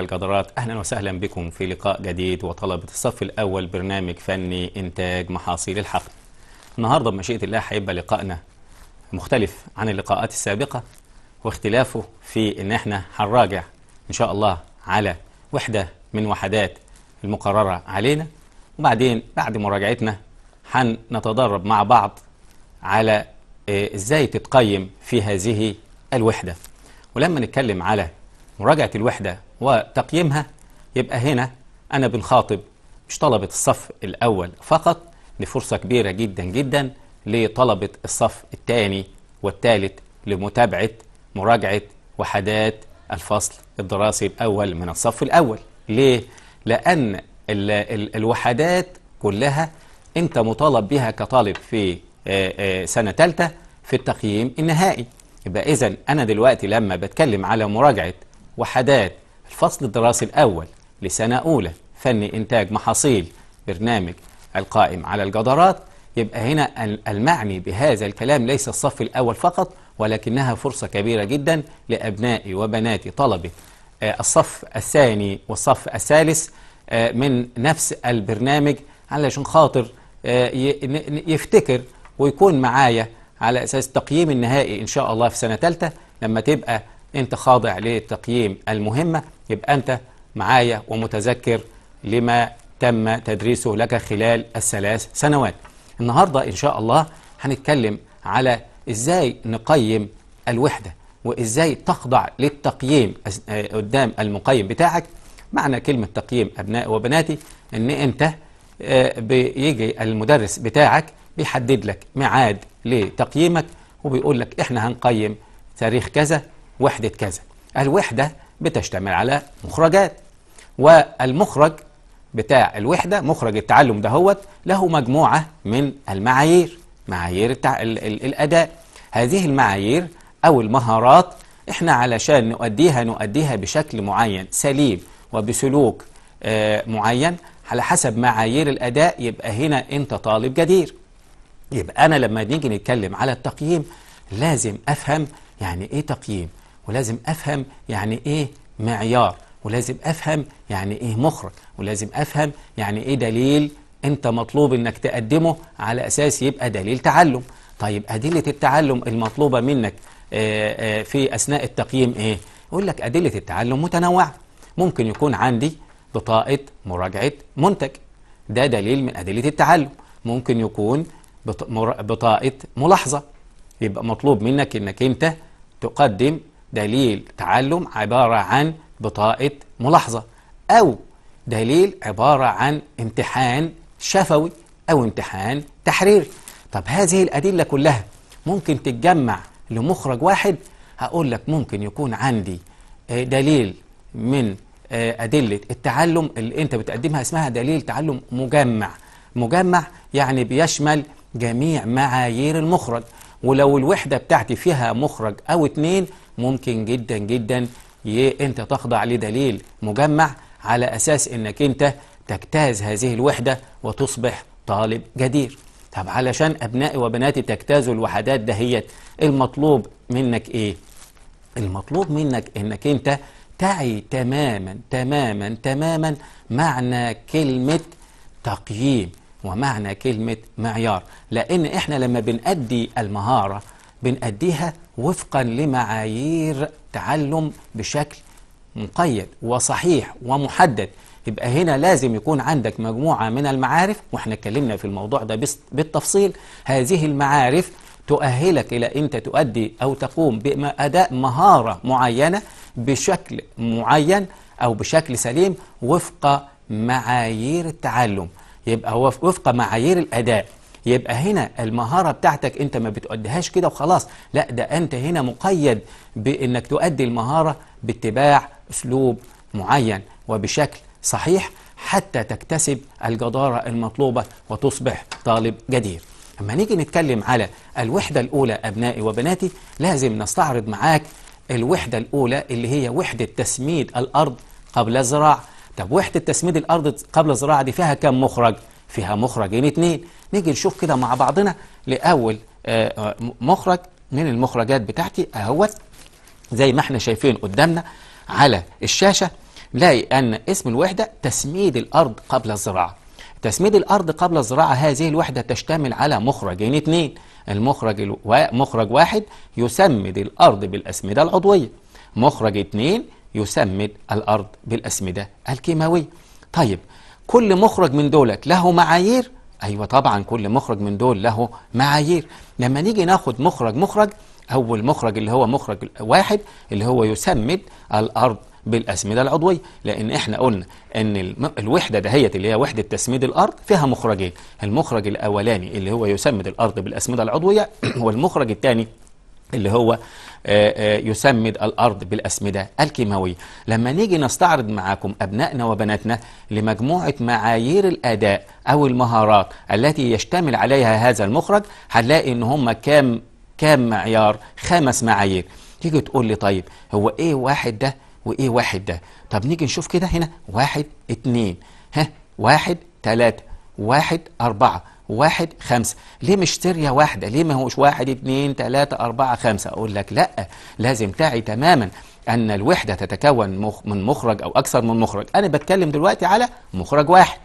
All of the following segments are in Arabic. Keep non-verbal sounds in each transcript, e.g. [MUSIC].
الجدارات اهلا وسهلا بكم في لقاء جديد وطلبه الصف الاول برنامج فني انتاج محاصيل الحقل. النهارده بمشيئه الله هيبقى لقائنا مختلف عن اللقاءات السابقه واختلافه في ان احنا هنراجع ان شاء الله على وحده من وحدات المقرره علينا وبعدين بعد مراجعتنا هنتدرب مع بعض على آه، ازاي تتقيم في هذه الوحده. ولما نتكلم على مراجعة الوحدة وتقييمها يبقى هنا أنا بنخاطب مش طلبة الصف الأول فقط لفرصة كبيرة جدا جدا لطلبة الصف الثاني والثالث لمتابعة مراجعة وحدات الفصل الدراسي الأول من الصف الأول ليه؟ لأن الوحدات كلها أنت مطالب بها كطالب في آه، آه، سنة ثالثة في التقييم النهائي يبقى إذا أنا دلوقتي لما بتكلم على مراجعة وحداد الفصل الدراسي الأول لسنة أولى فني إنتاج محاصيل برنامج القائم على الجدارات يبقى هنا المعني بهذا الكلام ليس الصف الأول فقط ولكنها فرصة كبيرة جدا لأبنائي وبناتي طلبة آه، الصف الثاني والصف الثالث آه، من نفس البرنامج علشان خاطر آه، يفتكر ويكون معايا على أساس التقييم النهائي إن شاء الله في سنة ثالثة لما تبقى انت خاضع للتقييم المهمة يبقى انت معايا ومتذكر لما تم تدريسه لك خلال الثلاث سنوات النهاردة ان شاء الله هنتكلم على ازاي نقيم الوحدة وازاي تخضع للتقييم آه، قدام المقيم بتاعك معنى كلمة تقييم أبناء وبناتي إن أنت آه، بيجي المدرس بتاعك بيحدد لك ميعاد لتقييمك وبيقول لك إحنا هنقيم تاريخ كذا وحدة كذا الوحدة بتشتمل على مخرجات والمخرج بتاع الوحدة مخرج التعلم دهوت له مجموعة من المعايير معايير التع... ال... ال... الأداء هذه المعايير أو المهارات إحنا علشان نؤديها نؤديها بشكل معين سليم وبسلوك آه معين على حسب معايير الأداء يبقى هنا أنت طالب جدير يبقى أنا لما نيجي نتكلم على التقييم لازم أفهم يعني إيه تقييم ولازم افهم يعني ايه معيار ولازم افهم يعني ايه مخرج ولازم افهم يعني ايه دليل انت مطلوب انك تقدمه على اساس يبقى دليل تعلم طيب ادله التعلم المطلوبه منك آه، آه، في اثناء التقييم ايه يقول لك ادله التعلم متنوعه ممكن يكون عندي بطاقه مراجعه منتج ده دليل من ادله التعلم ممكن يكون بطاقه ملاحظه يبقى مطلوب منك انك انت تقدم دليل تعلم عبارة عن بطاقة ملاحظة أو دليل عبارة عن امتحان شفوي أو امتحان تحريري طب هذه الأدلة كلها ممكن تتجمع لمخرج واحد هقول لك ممكن يكون عندي آه، دليل من آه، أدلة التعلم اللي أنت بتقدمها اسمها دليل تعلم مجمع مجمع يعني بيشمل جميع معايير المخرج ولو الوحدة بتاعتي فيها مخرج أو اتنين ممكن جدا جدا انت تخضع لدليل مجمع على أساس انك انت تجتاز هذه الوحدة وتصبح طالب جدير طب علشان أبنائي وبناتي تجتازوا الوحدات دهيت المطلوب منك إيه؟ المطلوب منك إنك أنت تعي تماما تماما تماما معنى كلمة تقييم ومعنى كلمة معيار لأن إحنا لما بنأدي المهارة بنأديها وفقا لمعايير تعلم بشكل مقيد وصحيح ومحدد يبقى هنا لازم يكون عندك مجموعة من المعارف وإحنا اتكلمنا في الموضوع ده بالتفصيل هذه المعارف تؤهلك إلى أنت تؤدي أو تقوم بأداء مهارة معينة بشكل معين أو بشكل سليم وفق معايير التعلم يبقى هو وفق معايير الاداء يبقى هنا المهارة بتاعتك أنت ما بتؤديهاش كده وخلاص لا ده أنت هنا مقيد بأنك تؤدي المهارة باتباع أسلوب معين وبشكل صحيح حتى تكتسب الجدارة المطلوبة وتصبح طالب جدير أما نيجي نتكلم على الوحدة الأولى أبنائي وبناتي لازم نستعرض معاك الوحدة الأولى اللي هي وحدة تسميد الأرض قبل الزراعة طب وحده تسميد الارض قبل الزراعه دي فيها كام مخرج فيها مخرجين يعني اتنين نيجي نشوف كده مع بعضنا لاول آه، آه، مخرج من المخرجات بتاعتي اهوت زي ما احنا شايفين قدامنا على الشاشه نلاقي ان اسم الوحده تسميد الارض قبل الزراعه تسميد الارض قبل الزراعه هذه الوحده تشتمل على مخرجين يعني اتنين المخرج الو... مخرج واحد يسمد الارض بالاسمده العضويه مخرج اتنين يسمد الأرض بالأسمدة الكيماوية طيب كل مخرج من دولت له معايير أيوة طبعا كل مخرج من دول له معايير لما نيجي ناخد مخرج مخرج أول مخرج اللي هو مخرج واحد اللي هو يسمد الأرض بالأسمدة العضوية لأن إحنا قلنا أن الوحدة دهيت اللي هي وحدة تسميد الأرض فيها مخرجين المخرج الأولاني اللي هو يسمد الأرض بالأسمدة العضوية [CLEARS THROAT] والمخرج الثاني اللي هو آه، آه، يسمد الأرض بالأسمدة الكيماوية لما نيجي نستعرض معاكم أبنائنا وبناتنا لمجموعة معايير الأداء أو المهارات التي يشتمل عليها هذا المخرج هنلاقي إن هم كام كام معيار خمس معايير تيجي تقول لي طيب هو إيه واحد ده وإيه واحد ده طب نيجي نشوف كده هنا واحد اتنين ها واحد تلاتة واحد أربعة واحد خمسة ليه مش ترية واحدة ليه ما هوش واحد اتنين تلاتة أربعة خمسة أقول لك لأ لازم تعي تماما أن الوحدة تتكون مخ من مخرج أو أكثر من مخرج أنا بتكلم دلوقتي على مخرج واحد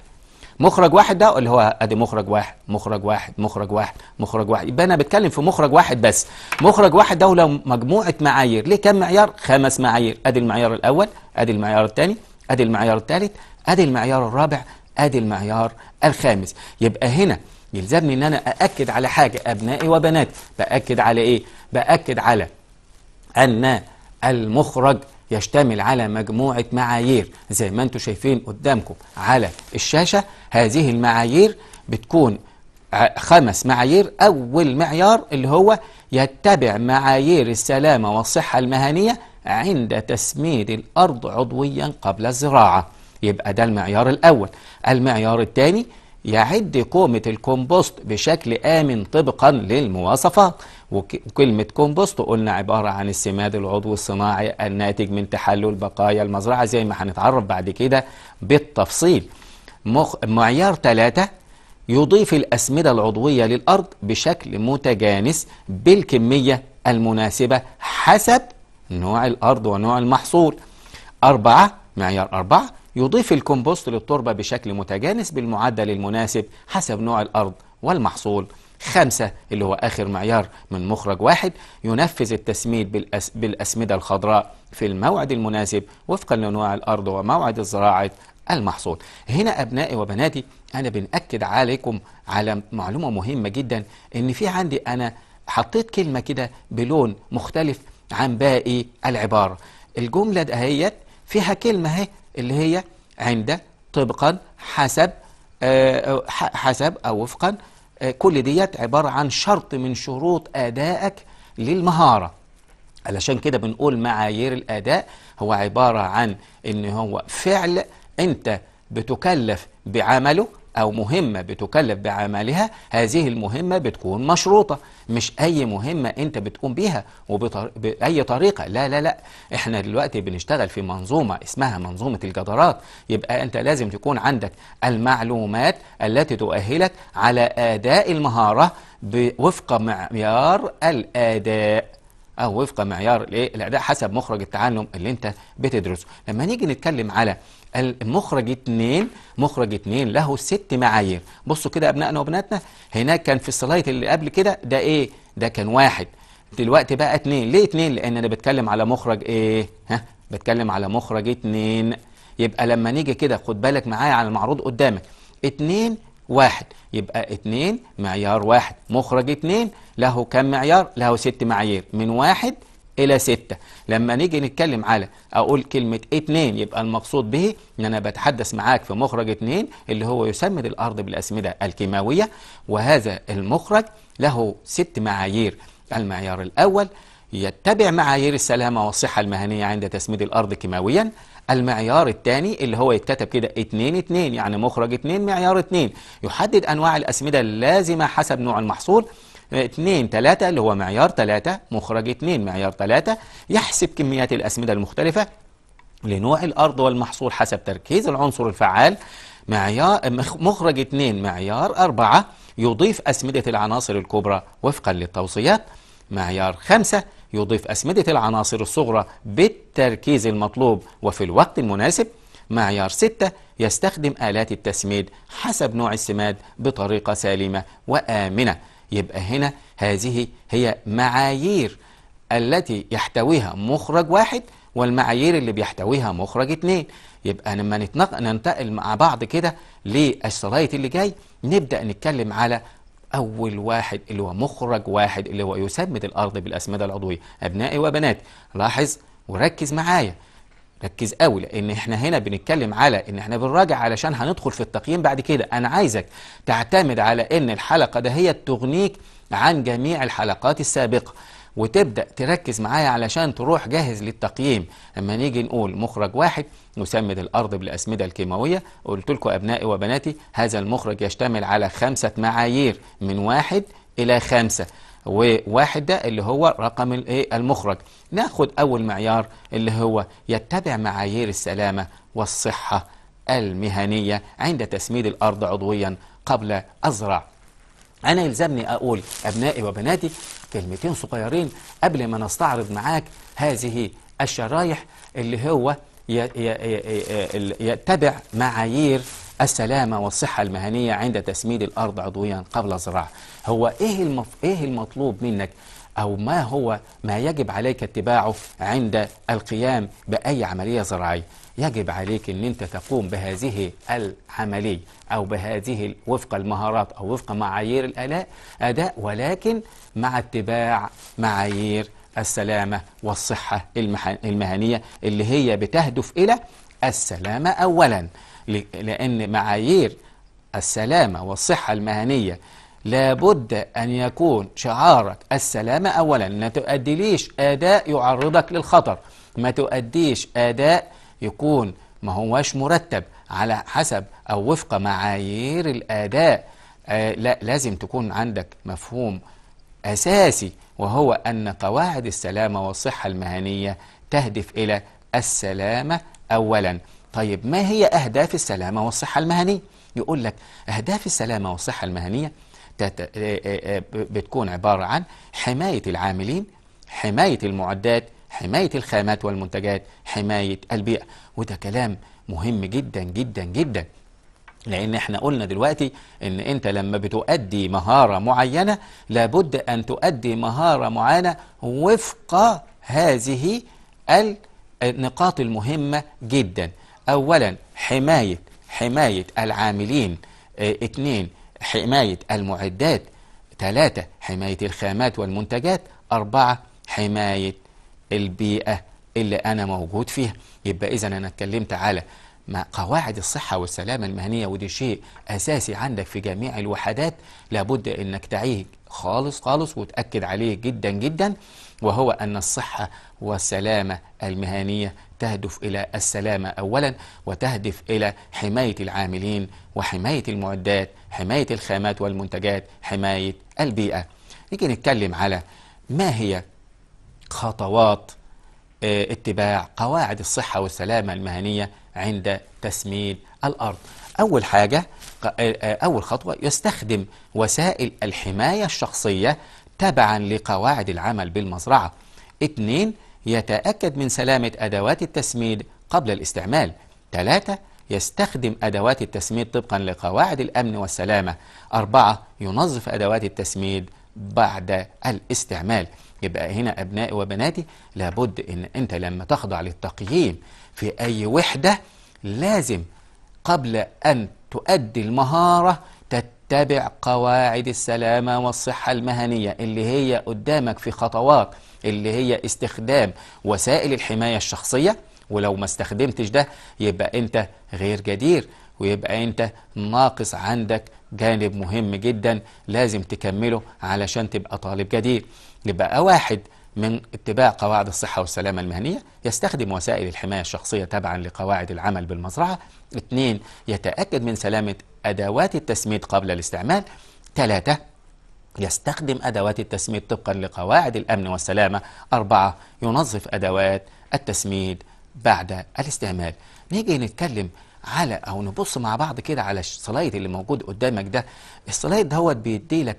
مخرج واحد ده اللي هو ادي مخرج واحد مخرج واحد مخرج واحد مخرج واحد يبقى انا بتكلم في مخرج واحد بس مخرج واحد ده لو مجموعه معايير ليه كم معيار خمس معايير ادي المعيار الاول ادي المعيار الثاني ادي المعيار الثالث ادي المعيار الرابع ادي المعيار الخامس يبقى هنا بيلزمني ان انا ااكد على حاجه ابنائي وبناتي باكد على ايه باكد على ان المخرج يشتمل على مجموعه معايير زي ما انتم شايفين قدامكم على الشاشه هذه المعايير بتكون خمس معايير اول معيار اللي هو يتبع معايير السلامه والصحه المهنيه عند تسميد الارض عضويا قبل الزراعه يبقى ده المعيار الاول المعيار الثاني يعد كومة الكومبوست بشكل آمن طبقا للمواصفات وكلمة كومبوست قلنا عبارة عن السماد العضوي الصناعي الناتج من تحلل بقايا المزرعة زي ما هنتعرف بعد كده بالتفصيل مخ... معيار ثلاثة يضيف الأسمدة العضوية للأرض بشكل متجانس بالكمية المناسبة حسب نوع الأرض ونوع المحصول أربعة معيار أربعة يضيف الكومبوست للتربة بشكل متجانس بالمعدل المناسب حسب نوع الأرض والمحصول خمسة اللي هو آخر معيار من مخرج واحد ينفذ التسميد بالأس بالأسمدة الخضراء في الموعد المناسب وفقا لنوع الأرض وموعد زراعة المحصول هنا أبنائي وبناتي أنا بنأكد عليكم على معلومة مهمة جدا إن في عندي أنا حطيت كلمة كده بلون مختلف عن باقي العبارة الجملة ده هيت فيها كلمة اهي اللي هي عند طبقا حسب آه، حسب أو وفقا آه، كل ديت عبارة عن شرط من شروط أدائك للمهارة علشان كده بنقول معايير الأداء هو عبارة عن إن هو فعل أنت بتكلف بعمله أو مهمة بتكلف بعملها هذه المهمة بتكون مشروطة مش أي مهمة أنت بتقوم بيها وبأي طريقة لا لا لا إحنا دلوقتي بنشتغل في منظومة اسمها منظومة الجدارات يبقى أنت لازم تكون عندك المعلومات التي تؤهلك على أداء المهارة وفق معيار الأداء أو وفق معيار الأداء حسب مخرج التعلم اللي أنت بتدرسه لما نيجي نتكلم على المخرج اتنين مخرج اتنين له ست معايير بصوا كده أبنائنا وبناتنا هناك كان في السلايد اللي قبل كده ده إيه ده كان واحد دلوقتي بقى اتنين ليه اتنين لأن أنا بتكلم على مخرج إيه ها بتكلم على مخرج اتنين يبقى لما نيجي كده خد بالك معايا على المعروض قدامك اتنين واحد يبقى اتنين معيار واحد مخرج اتنين له كم معيار له ست معايير من واحد إلى ستة لما نيجي نتكلم على أقول كلمة اتنين يبقى المقصود به إن أنا بتحدث معاك في مخرج اتنين اللي هو يسمد الأرض بالأسمدة الكيماوية وهذا المخرج له ست معايير المعيار الأول يتبع معايير السلامة والصحة المهنية عند تسميد الأرض كيماويا المعيار الثاني اللي هو يتكتب كده اتنين اتنين يعني مخرج اتنين معيار اتنين يحدد أنواع الأسمدة اللازمة حسب نوع المحصول 2 3 اللي هو معيار 3 مخرج 2 معيار 3 يحسب كميات الأسمدة المختلفة لنوع الأرض والمحصول حسب تركيز العنصر الفعال معيار مخرج 2 معيار 4 يضيف أسمدة العناصر الكبرى وفقا للتوصيات معيار 5 يضيف أسمدة العناصر الصغرى بالتركيز المطلوب وفي الوقت المناسب معيار 6 يستخدم آلات التسميد حسب نوع السماد بطريقة سليمة وآمنة يبقى هنا هذه هي معايير التي يحتويها مخرج واحد والمعايير اللي بيحتويها مخرج اتنين يبقى لما ننتقل مع بعض كده للسلايد اللي جاي نبدأ نتكلم على أول واحد اللي هو مخرج واحد اللي هو يسمد الأرض بالأسمدة العضوية أبنائي وبنات لاحظ وركز معايا ركز قوي لان احنا هنا بنتكلم على ان احنا بنراجع علشان هندخل في التقييم بعد كده انا عايزك تعتمد على ان الحلقه دهيت تغنيك عن جميع الحلقات السابقه وتبدأ تركز معايا علشان تروح جاهز للتقييم اما نيجي نقول مخرج واحد نسمد الأرض بالأسمدة الكيماوية قلت لكم أبنائي وبناتي هذا المخرج يشتمل على خمسة معايير من واحد إلى خمسة وواحدة اللي هو رقم إيه، المخرج ناخد أول معيار اللي هو يتبع معايير السلامة والصحة المهنية عند تسميد الأرض عضويا قبل أزرع أنا يلزمني أقول أبنائي وبناتي كلمتين صغيرين قبل ما نستعرض معاك هذه الشرايح اللي هو يتبع معايير السلامة والصحة المهنية عند تسميد الأرض عضويا قبل الزراعة هو إيه, المف... إيه المطلوب منك أو ما هو ما يجب عليك اتباعه عند القيام بأي عملية زراعية يجب عليك أن أنت تقوم بهذه العملية أو بهذه وفق المهارات أو وفق معايير الأداء أداء ولكن مع اتباع معايير السلامة والصحة المهنية اللي هي بتهدف إلى السلامة أولاً لأن معايير السلامة والصحة المهنية لابد أن يكون شعارك السلامة أولا ما تؤديليش أداء يعرضك للخطر ما تؤديش أداء يكون ما هواش مرتب على حسب أو وفق معايير الأداء آه لا لازم تكون عندك مفهوم أساسي وهو أن قواعد السلامة والصحة المهنية تهدف إلى السلامة أولاً طيب ما هي أهداف السلامة والصحة المهنية؟ يقول لك أهداف السلامة والصحة المهنية آه، آه، آه، بتكون عبارة عن حماية العاملين حماية المعدات حماية الخامات والمنتجات حماية البيئة وده كلام مهم جدا جدا جدا لأن احنا قلنا دلوقتي إن أنت لما بتؤدي مهارة معينة لابد أن تؤدي مهارة معينة وفق هذه النقاط المهمة جدا أولا حماية حماية العاملين آه، اثنين حماية المعدات ثلاثة حماية الخامات والمنتجات أربعة حماية البيئة اللي أنا موجود فيها يبقى إذا أنا اتكلمت على ما قواعد الصحة والسلامة المهنية ودي شيء أساسي عندك في جميع الوحدات لابد أنك تعيه خالص خالص وتأكد عليه جدا جدا وهو أن الصحة والسلامة المهنية تهدف إلى السلامة أولا وتهدف إلى حماية العاملين وحماية المعدات حماية الخامات والمنتجات حماية البيئة نيجي نتكلم على ما هي خطوات آه، اتباع قواعد الصحة والسلامة المهنية عند تسميد الأرض أول حاجة آه، آه، أول خطوة يستخدم وسائل الحماية الشخصية تبعا لقواعد العمل بالمزرعة اثنين يتأكد من سلامة أدوات التسميد قبل الاستعمال ثلاثة يستخدم أدوات التسميد طبقا لقواعد الأمن والسلامة أربعة ينظف أدوات التسميد بعد الاستعمال يبقى هنا أبنائي وبناتي لابد أن أنت لما تخضع للتقييم في أي وحدة لازم قبل أن تؤدي المهارة تتبع قواعد السلامة والصحة المهنية اللي هي قدامك في خطوات اللي هي استخدام وسائل الحماية الشخصية ولو ما استخدمتش ده يبقى انت غير جدير ويبقى انت ناقص عندك جانب مهم جدا لازم تكمله علشان تبقى طالب جدير يبقى واحد من اتباع قواعد الصحة والسلامة المهنية يستخدم وسائل الحماية الشخصية تبعا لقواعد العمل بالمزرعة اثنين يتأكد من سلامة أدوات التسميد قبل الاستعمال ثلاثة يستخدم أدوات التسميد طبقا لقواعد الأمن والسلامة أربعة ينظف أدوات التسميد بعد الاستعمال نيجي نتكلم على أو نبص مع بعض كده على السلايد اللي موجود قدامك ده السلايد دوت بيدي لك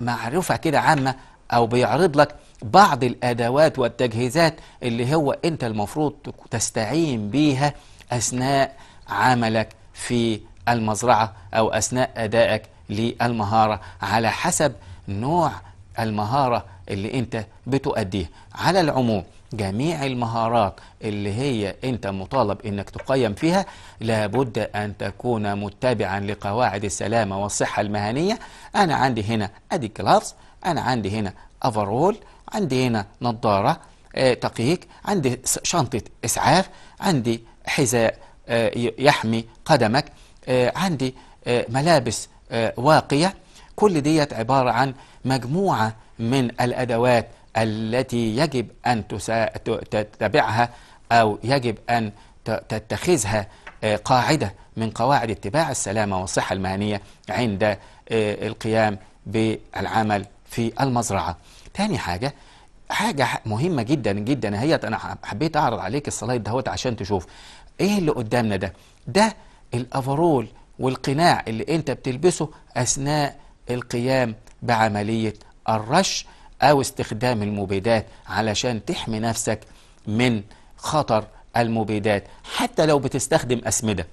معرفة كده عامة أو بيعرض لك بعض الأدوات والتجهيزات اللي هو أنت المفروض تستعين بيها أثناء عملك في المزرعة أو أثناء أدائك للمهارة على حسب نوع المهارة اللي انت بتؤديه على العموم جميع المهارات اللي هي انت مطالب انك تقيم فيها لابد ان تكون متبعا لقواعد السلامة والصحة المهنية انا عندي هنا ادي كلافز انا عندي هنا افرول عندي هنا نظارة آه، تقيك عندي شنطة اسعاف عندي حذاء آه، يحمي قدمك آه، عندي ملابس آه، واقية كل ديت عبارة عن مجموعة من الأدوات التي يجب أن تتبعها أو يجب أن تتخذها آه، قاعدة من قواعد اتباع السلامة والصحة المهنية عند آه، القيام بالعمل في المزرعة تاني حاجة حاجة مهمة جدا جدا هي أنا حبيت أعرض عليك السلايد دهوت عشان تشوف إيه اللي قدامنا ده ده الأفرول والقناع اللي انت بتلبسه اثناء القيام بعمليه الرش او استخدام المبيدات علشان تحمي نفسك من خطر المبيدات حتى لو بتستخدم اسمده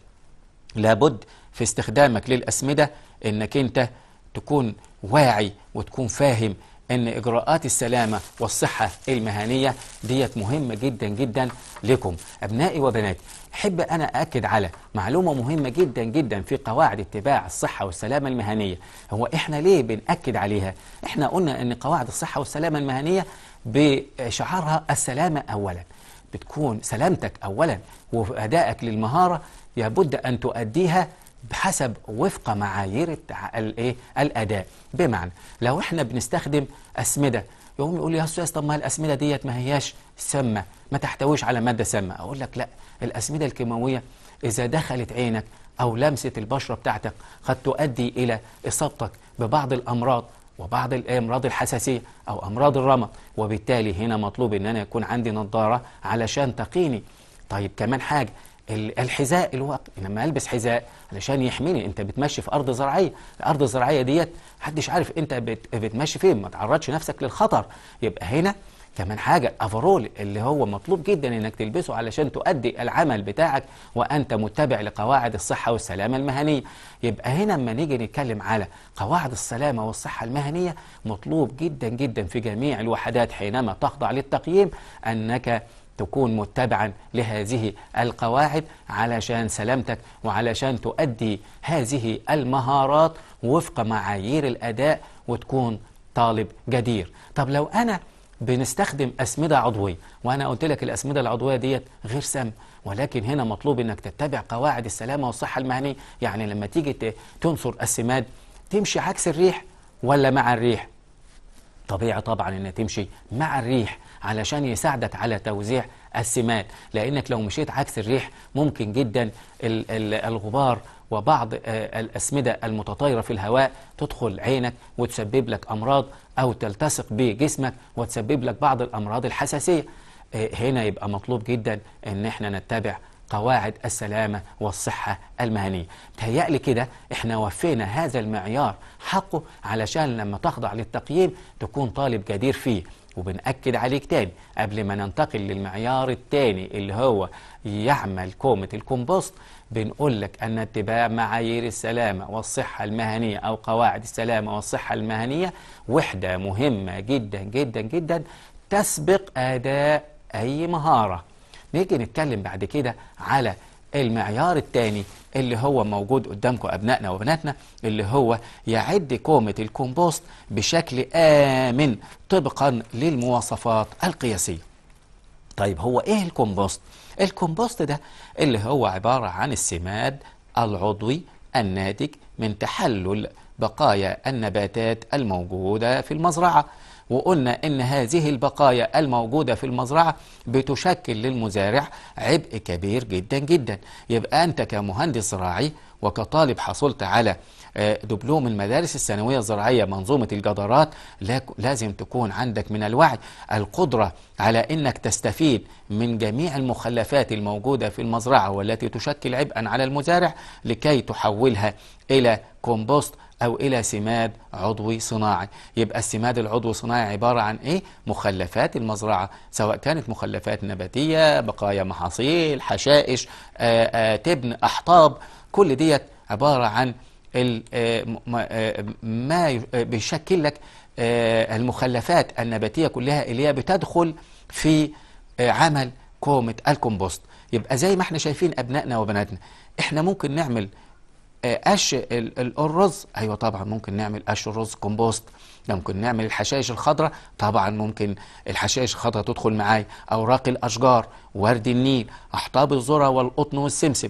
لابد في استخدامك للاسمده انك انت تكون واعي وتكون فاهم ان اجراءات السلامه والصحه المهنيه ديت مهمه جدا جدا لكم ابنائي وبناتي احب انا اكد على معلومه مهمه جدا جدا في قواعد اتباع الصحه والسلامه المهنيه هو احنا ليه بناكد عليها احنا قلنا ان قواعد الصحه والسلامه المهنيه بشعارها السلامه اولا بتكون سلامتك اولا وادائك للمهاره لابد ان تؤديها بحسب وفق معايير الايه الاداء بمعنى لو احنا بنستخدم اسمده يقوم يقول لي يا استاذ طب ما الاسمده ديت ما هياش سامه ما تحتويش على ماده سامه اقول لك لا الاسمده الكيماويه اذا دخلت عينك او لمست البشره بتاعتك قد تؤدي الى اصابتك ببعض الامراض وبعض الامراض إيه، الحساسيه او امراض الرمى وبالتالي هنا مطلوب ان انا يكون عندي نظاره علشان تقيني طيب كمان حاجه الحذاء الواقي لما البس حذاء علشان يحميني انت بتمشي في ارض زراعيه الارض الزراعيه ديت محدش عارف انت بت... بتمشي فين ما تعرضش نفسك للخطر يبقى هنا كمان حاجه افرول اللي هو مطلوب جدا انك تلبسه علشان تؤدي العمل بتاعك وانت متبع لقواعد الصحه والسلامه المهنيه يبقى هنا لما نيجي نتكلم على قواعد السلامه والصحه المهنيه مطلوب جدا جدا في جميع الوحدات حينما تخضع للتقييم انك تكون متبعا لهذه القواعد علشان سلامتك وعلشان تؤدي هذه المهارات وفق معايير الأداء وتكون طالب جدير طب لو أنا بنستخدم أسمدة عضوية وأنا قلت لك الأسمدة العضوية ديت غير سم ولكن هنا مطلوب أنك تتبع قواعد السلامة والصحة المهنية يعني لما تيجي تنصر السماد تمشي عكس الريح ولا مع الريح طبيعي طبعا انها تمشي مع الريح علشان يساعدك على توزيع السمات لانك لو مشيت عكس الريح ممكن جدا الغبار وبعض آه، الأسمدة المتطايرة في الهواء تدخل عينك وتسبب لك أمراض أو تلتصق بجسمك وتسبب لك بعض الأمراض الحساسية آه، هنا يبقى مطلوب جدا ان احنا نتبع قواعد السلامة والصحة المهنية تهيألي كده احنا وفينا هذا المعيار حقه علشان لما تخضع للتقييم تكون طالب جدير فيه وبنأكد عليك تاني قبل ما ننتقل للمعيار التاني اللي هو يعمل كومة الكومبوست بنقول لك أن اتباع معايير السلامة والصحة المهنية أو قواعد السلامة والصحة المهنية وحدة مهمة جدا جدا جدا تسبق أداء أي مهارة نيجي نتكلم بعد كده على المعيار الثاني اللي هو موجود قدامكم أبنائنا وبناتنا اللي هو يعد كومة الكومبوست بشكل آمن طبقا للمواصفات القياسية طيب هو إيه الكومبوست؟ الكومبوست ده اللي هو عبارة عن السماد العضوي الناتج من تحلل بقايا النباتات الموجودة في المزرعة وقلنا إن هذه البقايا الموجودة في المزرعة بتشكل للمزارع عبء كبير جدا جدا يبقى أنت كمهندس زراعي وكطالب حصلت على آه، دبلوم المدارس الثانوية الزراعية منظومة الجدارات لازم تكون عندك من الوعي القدرة على أنك تستفيد من جميع المخلفات الموجودة في المزرعة والتي تشكل عبئا على المزارع لكي تحولها إلى كومبوست أو إلى سماد عضوي صناعي يبقى السماد العضوي صناعي عبارة عن إيه؟ مخلفات المزرعة سواء كانت مخلفات نباتية بقايا محاصيل حشائش آآ آآ تبن أحطاب كل ديت عبارة عن ما بيشكل لك المخلفات النباتية كلها اللي هي بتدخل في عمل كومة الكمبوست يبقى زي ما احنا شايفين أبنائنا وبناتنا احنا ممكن نعمل آه، قش الرز ايوه طبعا ممكن نعمل قش الرز كومبوست ممكن نعمل الحشائش الخضراء طبعا ممكن الحشائش الخضراء تدخل معايا اوراق الاشجار ورد النيل احطاب الذره والقطن والسمسم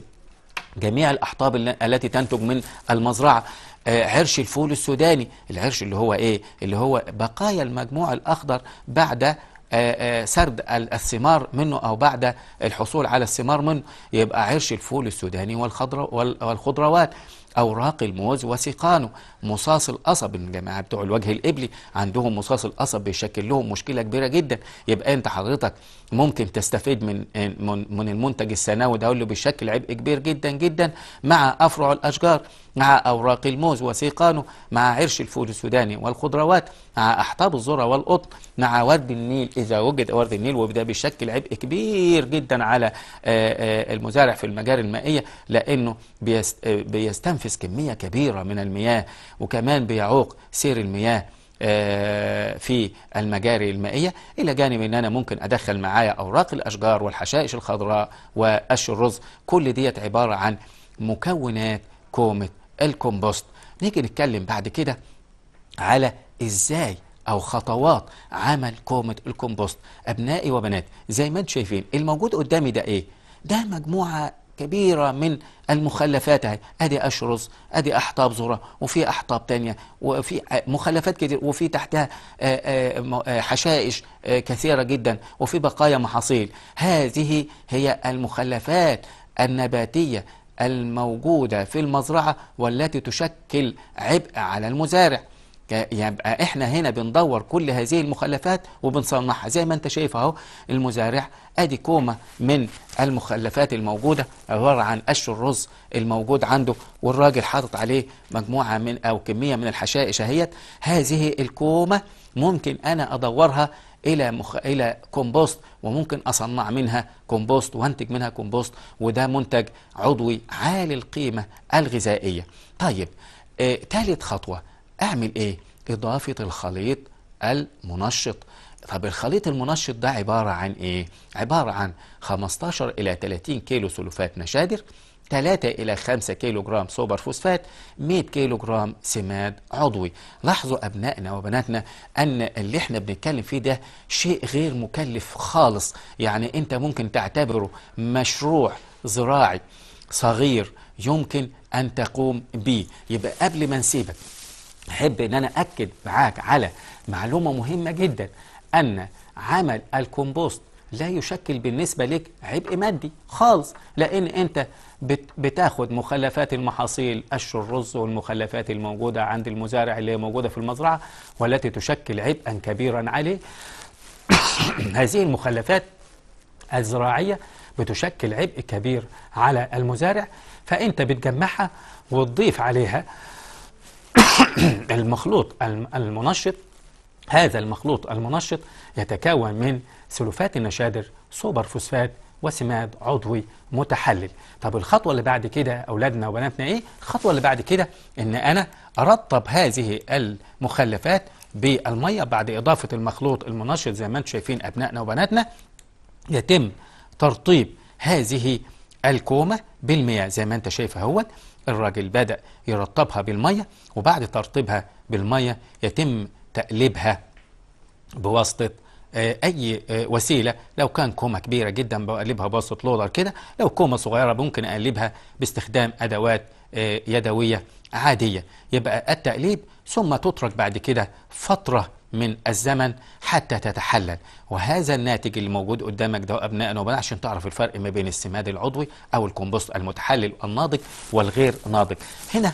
جميع الاحطاب التي تنتج من المزرعه آه، عرش الفول السوداني العرش اللي هو ايه اللي هو بقايا المجموع الاخضر بعد آه، آه، سرد الثمار منه أو بعد الحصول على الثمار منه يبقى عرش الفول السوداني والخضر والخضروات أوراق الموز وسيقانه مصاص القصب الجماعة بتوع الوجه الإبلي عندهم مصاص القصب بيشكل لهم مشكلة كبيرة جدا يبقى أنت حضرتك ممكن تستفيد من من المنتج السنوي ده اللي بيشكل عبء كبير جدا جدا مع افرع الاشجار مع اوراق الموز وسيقانه مع عرش الفول السوداني والخضروات مع احطاب الذره والقطن مع ورد النيل اذا وجد ورد النيل وده بيشكل عبء كبير جدا على آه، آه، المزارع في المجاري المائيه لانه آه، بيستنفذ كميه كبيره من المياه وكمان بيعوق سير المياه في المجاري المائية إلى جانب أن أنا ممكن أدخل معايا أوراق الأشجار والحشائش الخضراء وقش الرز كل ديت عبارة عن مكونات كومة الكومبوست نيجي نتكلم بعد كده على إزاي أو خطوات عمل كومة الكومبوست أبنائي وبناتي زي ما انتم شايفين الموجود قدامي ده إيه؟ ده مجموعة كبيرة من المخلفات اهي ادي اشرز ادي احطاب ذره وفي احطاب تانية وفي مخلفات كتير وفي تحتها آه، آه، حشائش آه، كثيرة جدا وفي بقايا محاصيل هذه هي المخلفات النباتية الموجودة في المزرعة والتي تشكل عبء على المزارع يبقى احنا هنا بندور كل هذه المخلفات وبنصنعها زي ما انت شايف اهو المزارع ادي كومة من المخلفات الموجودة عبارة عن قش الرز الموجود عنده والراجل حاطط عليه مجموعة من او كمية من الحشائش اهيت هذه الكومة ممكن انا ادورها الى مخ... الى كومبوست وممكن اصنع منها كومبوست وانتج منها كومبوست وده منتج عضوي عالي القيمه الغذائيه طيب آه، تالت خطوه اعمل ايه اضافه الخليط المنشط طب الخليط المنشط ده عبارة عن إيه؟ عبارة عن 15 إلى 30 كيلو سلفات نشادر 3 إلى 5 كيلو جرام سوبر فوسفات 100 كيلو جرام سماد عضوي لاحظوا أبنائنا وبناتنا أن اللي احنا بنتكلم فيه ده شيء غير مكلف خالص يعني أنت ممكن تعتبره مشروع زراعي صغير يمكن أن تقوم به يبقى قبل ما نسيبك أحب أن أنا أكد معاك على معلومة مهمة جدا أن عمل الكومبوست لا يشكل بالنسبة لك عبء مادي خالص لأن أنت بتاخد مخلفات المحاصيل قش الرز والمخلفات الموجودة عند المزارع اللي هي موجودة في المزرعة والتي تشكل عبئا كبيرا عليه [COUGHS] هذه المخلفات الزراعية بتشكل عبء كبير على المزارع فأنت بتجمعها وتضيف عليها [COUGHS] المخلوط المنشط هذا المخلوط المنشط يتكون من سلوفات النشادر سوبر فوسفات وسماد عضوي متحلل طب الخطوة اللي بعد كده أولادنا وبناتنا إيه؟ الخطوة اللي بعد كده إن أنا أرطب هذه المخلفات بالمية بعد إضافة المخلوط المنشط زي ما أنتم شايفين أبنائنا وبناتنا يتم ترطيب هذه الكومة بالمياه زي ما أنت شايف اهوت الراجل بدأ يرطبها بالمية وبعد ترطيبها بالمية يتم تقلبها بواسطة آه، اي آه، وسيله لو كان كومه كبيره جدا بقلبها بواسطه لودر كده لو كومه صغيره ممكن اقلبها باستخدام ادوات آه، يدويه عاديه يبقى التقليب ثم تترك بعد كده فتره من الزمن حتى تتحلل وهذا الناتج اللي موجود قدامك ده ابنائنا وبنات عشان تعرف الفرق ما بين السماد العضوي او الكمبوست المتحلل الناضج والغير ناضج هنا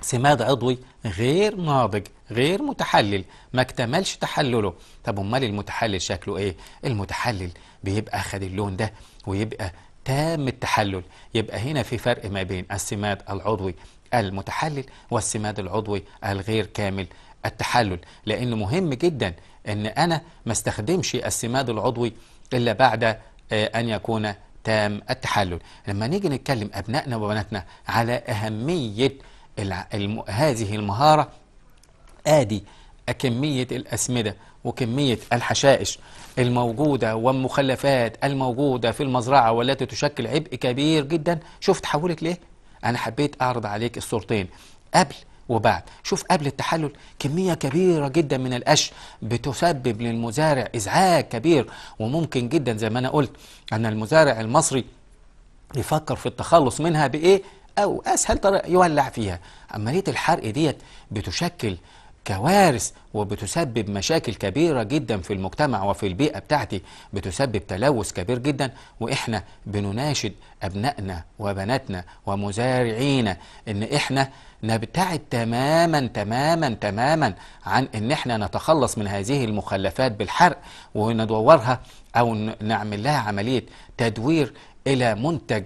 سماد عضوي غير ناضج غير متحلل ما اكتملش تحلله طب امال المتحلل شكله ايه المتحلل بيبقى خد اللون ده ويبقى تام التحلل يبقى هنا في فرق ما بين السماد العضوي المتحلل والسماد العضوي الغير كامل التحلل لانه مهم جدا ان انا ما استخدمش السماد العضوي الا بعد آه، ان يكون تام التحلل لما نيجي نتكلم ابنائنا وبناتنا على اهميه الم... هذه المهارة آدي كمية الأسمدة وكمية الحشائش الموجودة والمخلفات الموجودة في المزرعة والتي تشكل عبء كبير جدا شوف تحولت ليه أنا حبيت أعرض عليك الصورتين قبل وبعد شوف قبل التحلل كمية كبيرة جدا من القش بتسبب للمزارع إزعاج كبير وممكن جدا زي ما أنا قلت أن المزارع المصري يفكر في التخلص منها بإيه أو أسهل طريقة يولع فيها عملية الحرق ديت بتشكل كوارث وبتسبب مشاكل كبيرة جدا في المجتمع وفي البيئة بتاعتي بتسبب تلوث كبير جدا وإحنا بنناشد أبنائنا وبناتنا ومزارعينا إن إحنا نبتعد تماما تماما تماما عن إن إحنا نتخلص من هذه المخلفات بالحرق وندورها أو نعمل لها عملية تدوير إلى منتج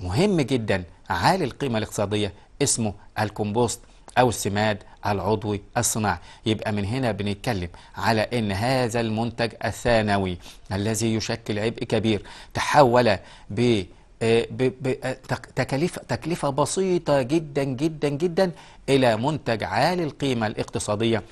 مهم جدا عالي القيمة الاقتصادية اسمه الكمبوست أو السماد العضوي الصناعي يبقى من هنا بنتكلم على أن هذا المنتج الثانوي الذي يشكل عبء كبير تحول ب آه، آه، تكلفة, تكلفة بسيطة جدا جدا جدا إلى منتج عالي القيمة الاقتصادية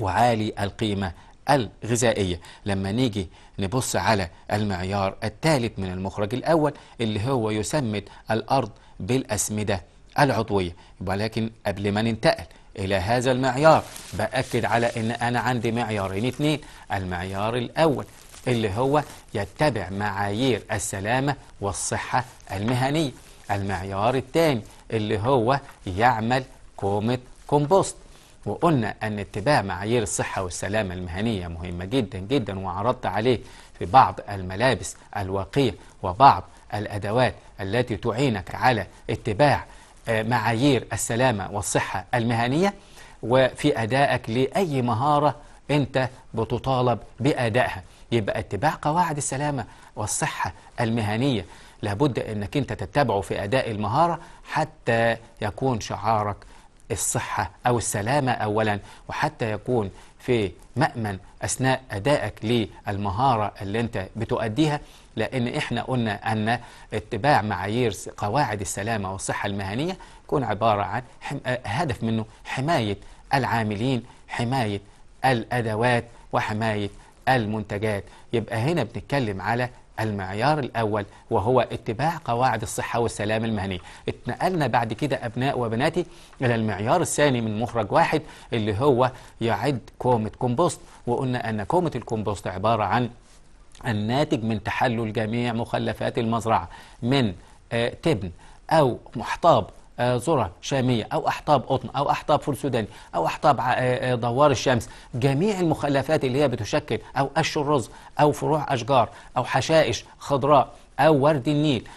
وعالي القيمة الغذائية لما نيجي نبص على المعيار الثالث من المخرج الأول اللي هو يسمد الأرض بالأسمدة العضوية ولكن قبل ما ننتقل إلى هذا المعيار بأكد على أن أنا عندي معيارين اثنين المعيار الأول اللي هو يتبع معايير السلامة والصحة المهنية المعيار الثاني اللي هو يعمل كومة كومبوست وقلنا أن اتباع معايير الصحة والسلامة المهنية مهمة جدا جدا وعرضت عليه في بعض الملابس الواقية وبعض الأدوات التي تعينك على اتباع آه، معايير السلامة والصحة المهنية وفي أدائك لأي مهارة أنت بتطالب بأدائها يبقى اتباع قواعد السلامة والصحة المهنية لابد أنك أنت تتبعه في أداء المهارة حتى يكون شعارك الصحة أو السلامة أولا وحتى يكون في مأمن أثناء أدائك للمهارة اللي أنت بتؤديها لأن إحنا قلنا أن اتباع معايير قواعد السلامة والصحة المهنية يكون عبارة عن آه، هدف منه حماية العاملين حماية الأدوات وحماية المنتجات يبقى هنا بنتكلم على المعيار الأول وهو اتباع قواعد الصحة والسلام المهني اتنقلنا بعد كده أبناء وبناتي إلى المعيار الثاني من مخرج واحد اللي هو يعد كومة كومبوست وقلنا أن كومة الكومبوست عبارة عن الناتج من تحلل جميع مخلفات المزرعة من آه، تبن أو محطاب آه، ذرة شامية أو أحطاب قطن أو أحطاب فول سوداني أو أحطاب آه، آه، دوار الشمس جميع المخلفات اللي هي بتشكل أو قش الرز أو فروع أشجار أو حشائش خضراء أو ورد النيل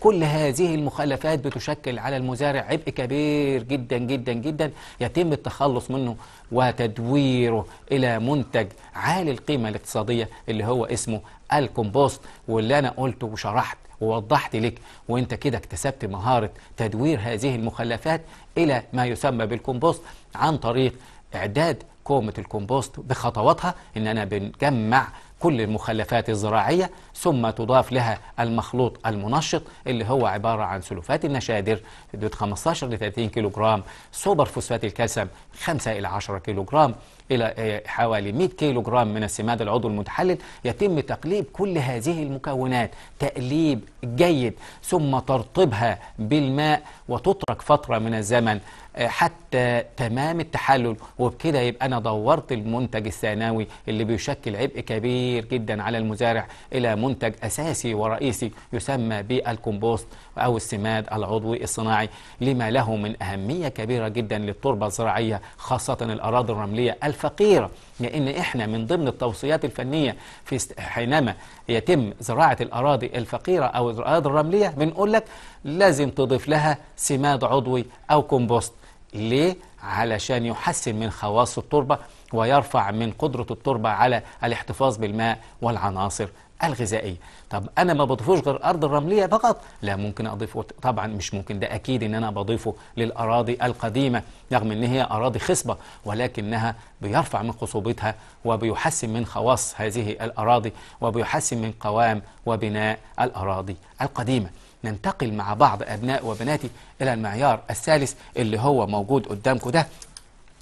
كل هذه المخلفات بتشكل على المزارع عبء كبير جدا جدا جدا يتم التخلص منه وتدويره الى منتج عالي القيمه الاقتصاديه اللي هو اسمه الكومبوست واللي انا قلته وشرحت ووضحت لك وانت كده اكتسبت مهارة تدوير هذه المخلفات إلى ما يسمى بالكومبوست عن طريق إعداد كومة الكومبوست بخطواتها إننا بنجمع كل المخلفات الزراعية ثم تضاف لها المخلوط المنشط اللي هو عبارة عن سلوفات النشادر في 15 ل 30 كيلو جرام سوبر فوسفات الكالسيوم 5 إلى 10 كيلو جرام إلى آه، حوالي 100 كيلو جرام من السماد العضوي المتحلل يتم تقليب كل هذه المكونات تقليب جيد ثم ترطبها بالماء وتترك فترة من الزمن آه، حتى تمام التحلل وبكده يبقى أنا دورت المنتج الثانوي اللي بيشكل عبء كبير جدا على المزارع إلى منتج أساسي ورئيسي يسمى بالكمبوست أو السماد العضوي الصناعي لما له من أهمية كبيرة جدا للتربة الزراعية خاصة الأراضي الرملية الفقيرة لأن إحنا من ضمن التوصيات الفنية في حينما يتم زراعة الأراضي الفقيرة أو الأراضي الرملية بنقول لك لازم تضيف لها سماد عضوي أو كومبوست ليه؟ علشان يحسن من خواص التربة ويرفع من قدرة التربة على الاحتفاظ بالماء والعناصر الغذائية طب أنا ما بضيفوش غير أرض الرملية فقط لا ممكن أضيفه طبعا مش ممكن ده أكيد إن أنا بضيفه للأراضي القديمة رغم إن هي أراضي خصبة ولكنها بيرفع من خصوبتها وبيحسن من خواص هذه الأراضي وبيحسن من قوام وبناء الأراضي القديمة ننتقل مع بعض أبناء وبناتي إلى المعيار الثالث اللي هو موجود قدامكم ده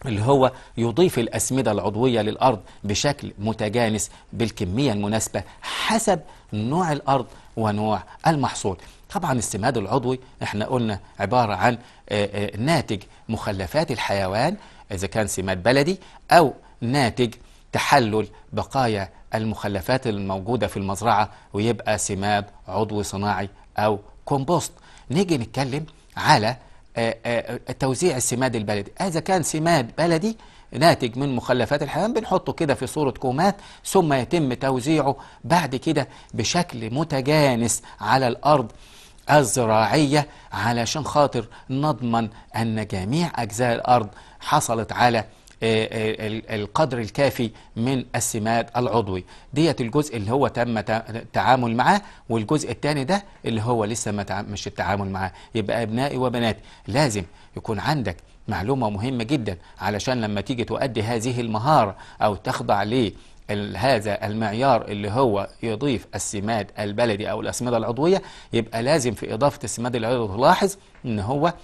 اللي هو يضيف الأسمدة العضوية للأرض بشكل متجانس بالكمية المناسبة حسب نوع الأرض ونوع المحصول طبعا السماد العضوي احنا قلنا عبارة عن آه، آه، ناتج مخلفات الحيوان إذا كان سماد بلدي أو ناتج تحلل بقايا المخلفات الموجودة في المزرعة ويبقى سماد عضوي صناعي أو كومبوست نيجي نتكلم على آه، آه، توزيع السماد البلدي هذا كان سماد بلدي ناتج من مخلفات الحيوان بنحطه كده في صورة كومات ثم يتم توزيعه بعد كده بشكل متجانس على الأرض الزراعية علشان خاطر نضمن أن جميع أجزاء الأرض حصلت على آه، آه، القدر الكافي من السماد العضوي ديت الجزء اللي هو تم التعامل معاه والجزء الثاني ده اللي هو لسه ما مش التعامل معاه يبقى أبنائي وبناتي لازم يكون عندك معلومة مهمة جدا علشان لما تيجي تؤدي هذه المهارة أو تخضع ليه هذا المعيار اللي هو يضيف السماد البلدي أو الأسمدة العضوية يبقى لازم في إضافة السماد العضوي تلاحظ إن هو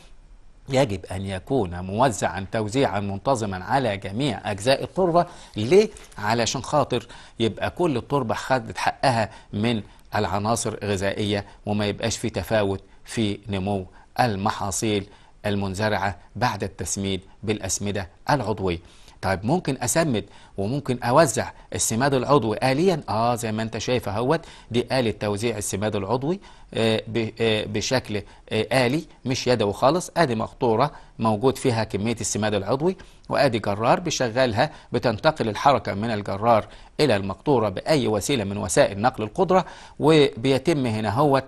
يجب أن يكون موزعا توزيعا منتظما على جميع أجزاء التربة ليه؟ علشان خاطر يبقى كل التربة خدت حقها من العناصر الغذائية وما يبقاش في تفاوت في نمو المحاصيل المنزرعة بعد التسميد بالأسمدة العضوية طيب ممكن اسمد وممكن اوزع السماد العضوي آليا اه زي ما انت شايف اهوت دي آلة توزيع السماد العضوي آه، آه، بشكل آه، آلي مش يدوي خالص ادي مقطورة موجود فيها كمية السماد العضوي وادي جرار بشغلها بتنتقل الحركة من الجرار الى المقطورة باي وسيلة من وسائل نقل القدرة وبيتم هنا اهوت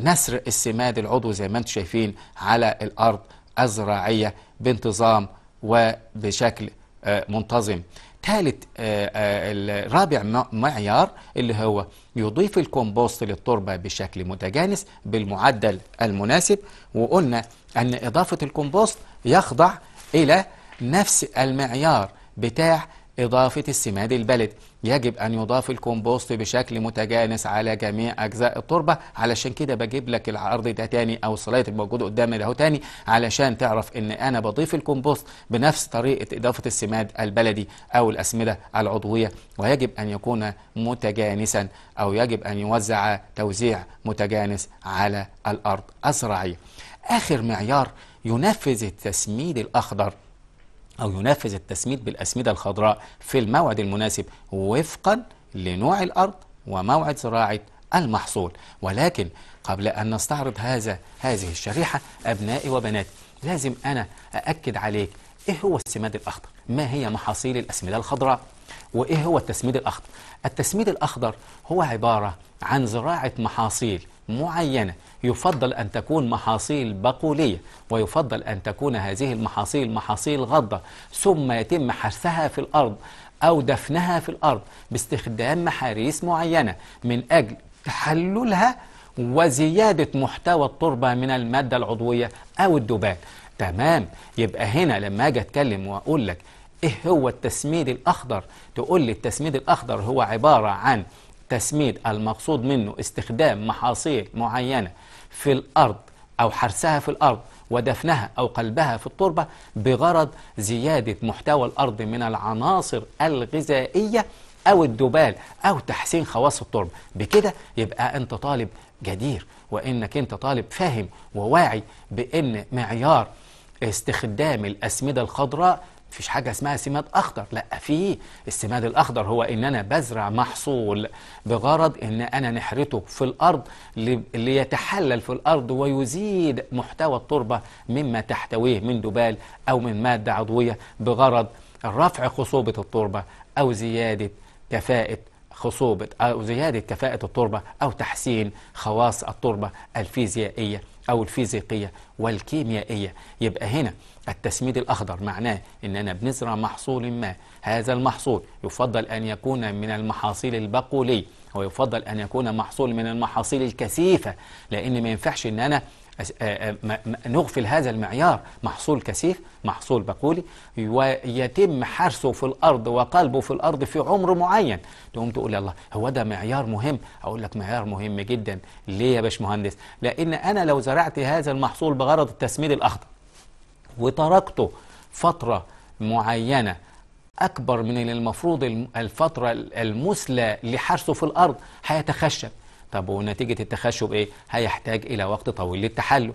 نسر السماد العضوي زي ما انتم شايفين على الارض الزراعية بانتظام وبشكل آه، منتظم ثالث آه، آه، رابع معيار اللي هو يضيف الكومبوست للتربة بشكل متجانس بالمعدل المناسب وقلنا أن إضافة الكومبوست يخضع إلى نفس المعيار بتاع إضافة السماد البلد يجب أن يضاف الكومبوست بشكل متجانس على جميع أجزاء التربة علشان كده بجيب لك العرض ده تاني أو السلايد الموجود قدامي ده تاني علشان تعرف إن أنا بضيف الكومبوست بنفس طريقة إضافة السماد البلدي أو الأسمدة العضوية ويجب أن يكون متجانسا أو يجب أن يوزع توزيع متجانس على الأرض الزراعيه آخر معيار ينفذ التسميد الأخضر أو ينفذ التسميد بالأسمدة الخضراء في الموعد المناسب وفقا لنوع الأرض وموعد زراعة المحصول ولكن قبل أن نستعرض هذا هذه الشريحة أبنائي وبناتي لازم أنا أأكد عليك إيه هو السماد الأخضر ما هي محاصيل الأسمدة الخضراء وإيه هو التسميد الأخضر التسميد الأخضر هو عبارة عن زراعة محاصيل معينة يفضل أن تكون محاصيل بقولية ويفضل أن تكون هذه المحاصيل محاصيل غضة ثم يتم حرثها في الأرض أو دفنها في الأرض باستخدام محاريس معينة من أجل تحللها وزيادة محتوى التربة من المادة العضوية أو الدبان تمام يبقى هنا لما أجي أتكلم وأقول لك إيه هو التسميد الأخضر تقول لي التسميد الأخضر هو عبارة عن التسميد المقصود منه استخدام محاصيل معينة في الأرض أو حرسها في الأرض ودفنها أو قلبها في التربة بغرض زيادة محتوى الأرض من العناصر الغذائية أو الدبال أو تحسين خواص التربة بكده يبقى أنت طالب جدير وإنك أنت طالب فاهم وواعي بأن معيار استخدام الأسمدة الخضراء فيش حاجة اسمها سماد أخضر لا في السماد الأخضر هو إن أنا بزرع محصول بغرض إن أنا نحرته في الأرض ليتحلل في الأرض ويزيد محتوى التربة مما تحتويه من دبال أو من مادة عضوية بغرض رفع خصوبة التربة أو زيادة كفاءة خصوبة أو زيادة كفاءة التربة أو تحسين خواص التربة الفيزيائية أو الفيزيقية والكيميائية يبقى هنا التسميد الأخضر معناه إن أنا بنزرع محصول ما هذا المحصول يفضل أن يكون من المحاصيل البقولي ويفضل أن يكون محصول من المحاصيل الكثيفة لأن ما ينفعش أن أنا آه، آه، نغفل هذا المعيار محصول كثيف محصول بقولي ويتم حرسه في الأرض وقلبه في الأرض في عمر معين تقوم تقول الله هو ده معيار مهم أقول لك معيار مهم جدا ليه يا باشمهندس لأن أنا لو زرعت هذا المحصول بغرض التسميد الأخضر وتركته فترة معينة أكبر من المفروض الفترة المثلى لحرسه في الأرض هيتخشب طب ونتيجة التخشب إيه؟ هيحتاج إلى وقت طويل للتحلل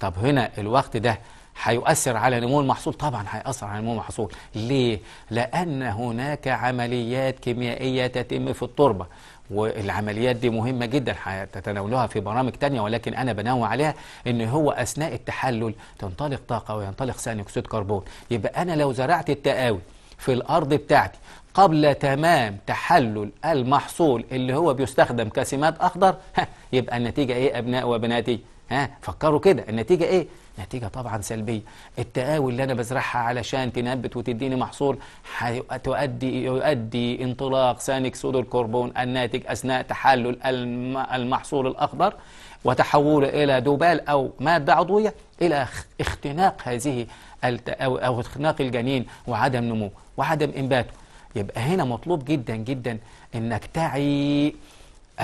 طب هنا الوقت ده هيؤثر على نمو المحصول طبعا هيأثر على نمو المحصول ليه؟ لأن هناك عمليات كيميائية تتم في التربة والعمليات دي مهمة جدا هتتناولوها في برامج تانية ولكن أنا بنوع عليها إن هو أثناء التحلل تنطلق طاقة وينطلق ثاني أكسيد كربون يبقى أنا لو زرعت التقاوي في الأرض بتاعتي قبل تمام تحلل المحصول اللي هو بيستخدم كسمات أخضر يبقى النتيجة إيه أبناء وبناتي؟ ها فكروا كده النتيجة ايه نتيجة طبعا سلبية التقاوي اللي أنا بزرعها علشان تنبت وتديني محصول هتؤدي يؤدي انطلاق ثاني أكسيد الكربون الناتج أثناء تحلل المحصول الأخضر وتحوله إلى دوبال أو مادة عضوية إلى اختناق هذه أو اختناق الجنين وعدم نموه وعدم إنباته يبقى هنا مطلوب جدا جدا إنك تعي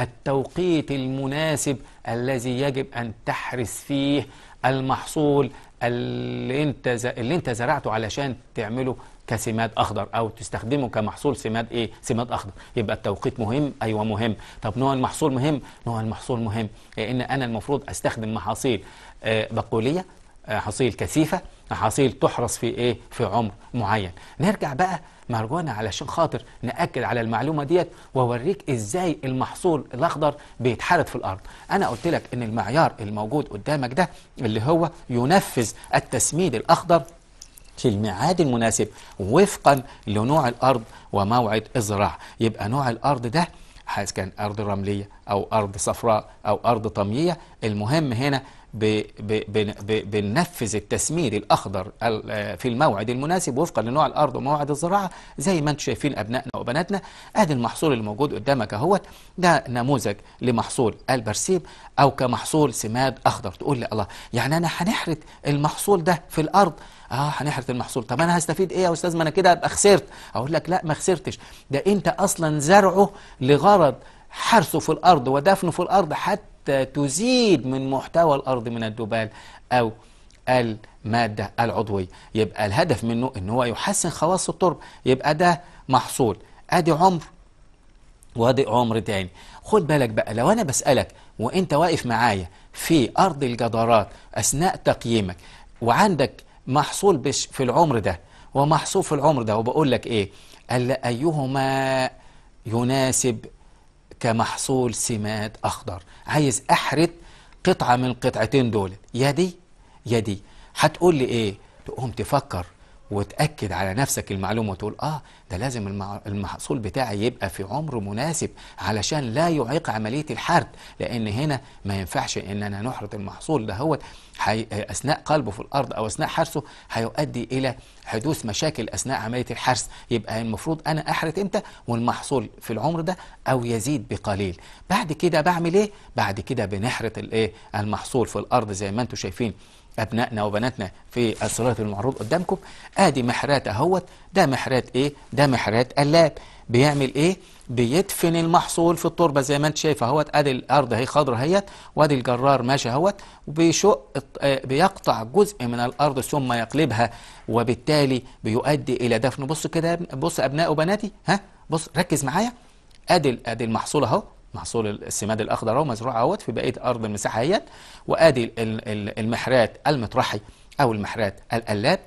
التوقيت المناسب الذي يجب أن تحرس فيه المحصول اللي انت اللي انت زرعته علشان تعمله كسماد اخضر او تستخدمه كمحصول سماد ايه سماد اخضر يبقى التوقيت مهم ايوه مهم طب نوع المحصول مهم نوع المحصول مهم لان إيه؟ انا المفروض استخدم محاصيل آه، بقوليه آه، حصيل كثيفة حصيل تحرص في إيه في عمر معين نرجع بقى مرجونا علشان خاطر نأكد على المعلومة ديت وأوريك إزاي المحصول الأخضر بيتحرد في الأرض أنا قلت لك إن المعيار الموجود قدامك ده اللي هو ينفذ التسميد الأخضر في الميعاد المناسب وفقا لنوع الأرض وموعد الزراعة يبقى نوع الأرض ده كان أرض رملية أو أرض صفراء أو أرض طمية المهم هنا بننفذ التسمير الأخضر في الموعد المناسب وفقا لنوع الأرض وموعد الزراعة زي ما انتم شايفين أبنائنا وبناتنا أدي المحصول الموجود قدامك اهوت ده نموذج لمحصول البرسيم أو كمحصول سماد أخضر تقول لي الله يعني أنا هنحرث المحصول ده في الأرض اه هنحرث المحصول طب انا هستفيد ايه يا استاذ ما انا كده ابقى خسرت اقول لك لا ما خسرتش ده انت اصلا زرعه لغرض حرثه في الارض ودفنه في الارض حتى حتى تزيد من محتوى الأرض من الدبال أو المادة العضوية يبقى الهدف منه ان هو يحسن خواص التربة يبقى ده محصول ادي عمر وادي عمر تاني خد بالك بقى لو انا بسألك وانت واقف معايا في ارض الجدارات اثناء تقييمك وعندك محصول بش في العمر ده ومحصول في العمر ده وبقول لك ايه قال ايهما يناسب كمحصول سماد أخضر عايز أحرت قطعة من القطعتين دول يا دي يا دي هتقول لي إيه تقوم تفكر وتأكد على نفسك المعلومة وتقول آه ده لازم المحصول بتاعي يبقى في عمر مناسب علشان لا يعيق عملية الحرد لأن هنا ما ينفعش إننا نحرط المحصول ده هو أثناء قلبه في الأرض أو أثناء حرسه هيؤدي إلى حدوث مشاكل أثناء عملية الحرس يبقى المفروض أنا أحرت إمتى والمحصول في العمر ده أو يزيد بقليل بعد كده بعمل إيه؟ بعد كده بنحرط الإيه؟ المحصول في الأرض زي ما أنتم شايفين أبنائنا وبناتنا في الصلاة المعروض قدامكم آدي محرات أهوت ده محرات إيه ده محرات قلاب بيعمل إيه بيدفن المحصول في التربة زي ما أنت شايف أهوت آدي الأرض أهي خضرة أهيت وآدي الجرار ماشي أهوت وبيشق آه، بيقطع جزء من الأرض ثم يقلبها وبالتالي بيؤدي إلى دفن بص كده بص أبناء وبناتي ها بص ركز معايا آدي آدي المحصول أهو محصول السماد الاخضر او مزروع اهوت في بقيه ارض المساحه هي وادي المحرات المطرحي او المحرات القلاب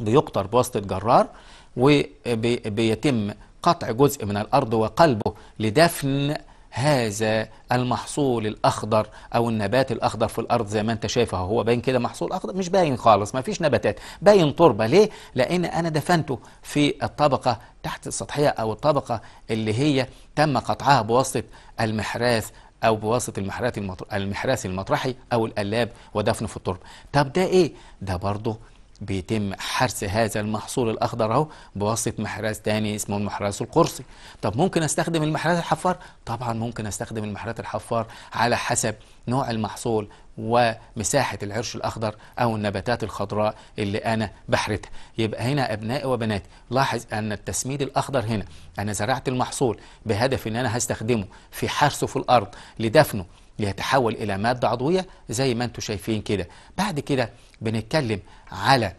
بيقطر بواسطه جرار وبيتم قطع جزء من الارض وقلبه لدفن هذا المحصول الأخضر أو النبات الأخضر في الأرض زي ما أنت شايفه هو باين كده محصول أخضر مش باين خالص ما فيش نباتات باين تربة ليه؟ لأن أنا دفنته في الطبقة تحت السطحية أو الطبقة اللي هي تم قطعها بواسطة المحراث أو بواسطة المحراث المحراث المطرحي أو القلاب ودفنه في التربة طب ده إيه؟ ده برضه بيتم حرس هذا المحصول الاخضر اهو بواسطه محراز تاني اسمه المحراز القرصي طب ممكن استخدم المحراز الحفار طبعا ممكن استخدم المحراز الحفار على حسب نوع المحصول ومساحة العرش الأخضر أو النباتات الخضراء اللي أنا بحرتها يبقى هنا أبنائي وبناتي لاحظ أن التسميد الأخضر هنا أنا زرعت المحصول بهدف أن أنا هستخدمه في حرسه في الأرض لدفنه ليتحول إلى مادة عضوية زي ما انتم شايفين كده بعد كده بنتكلم على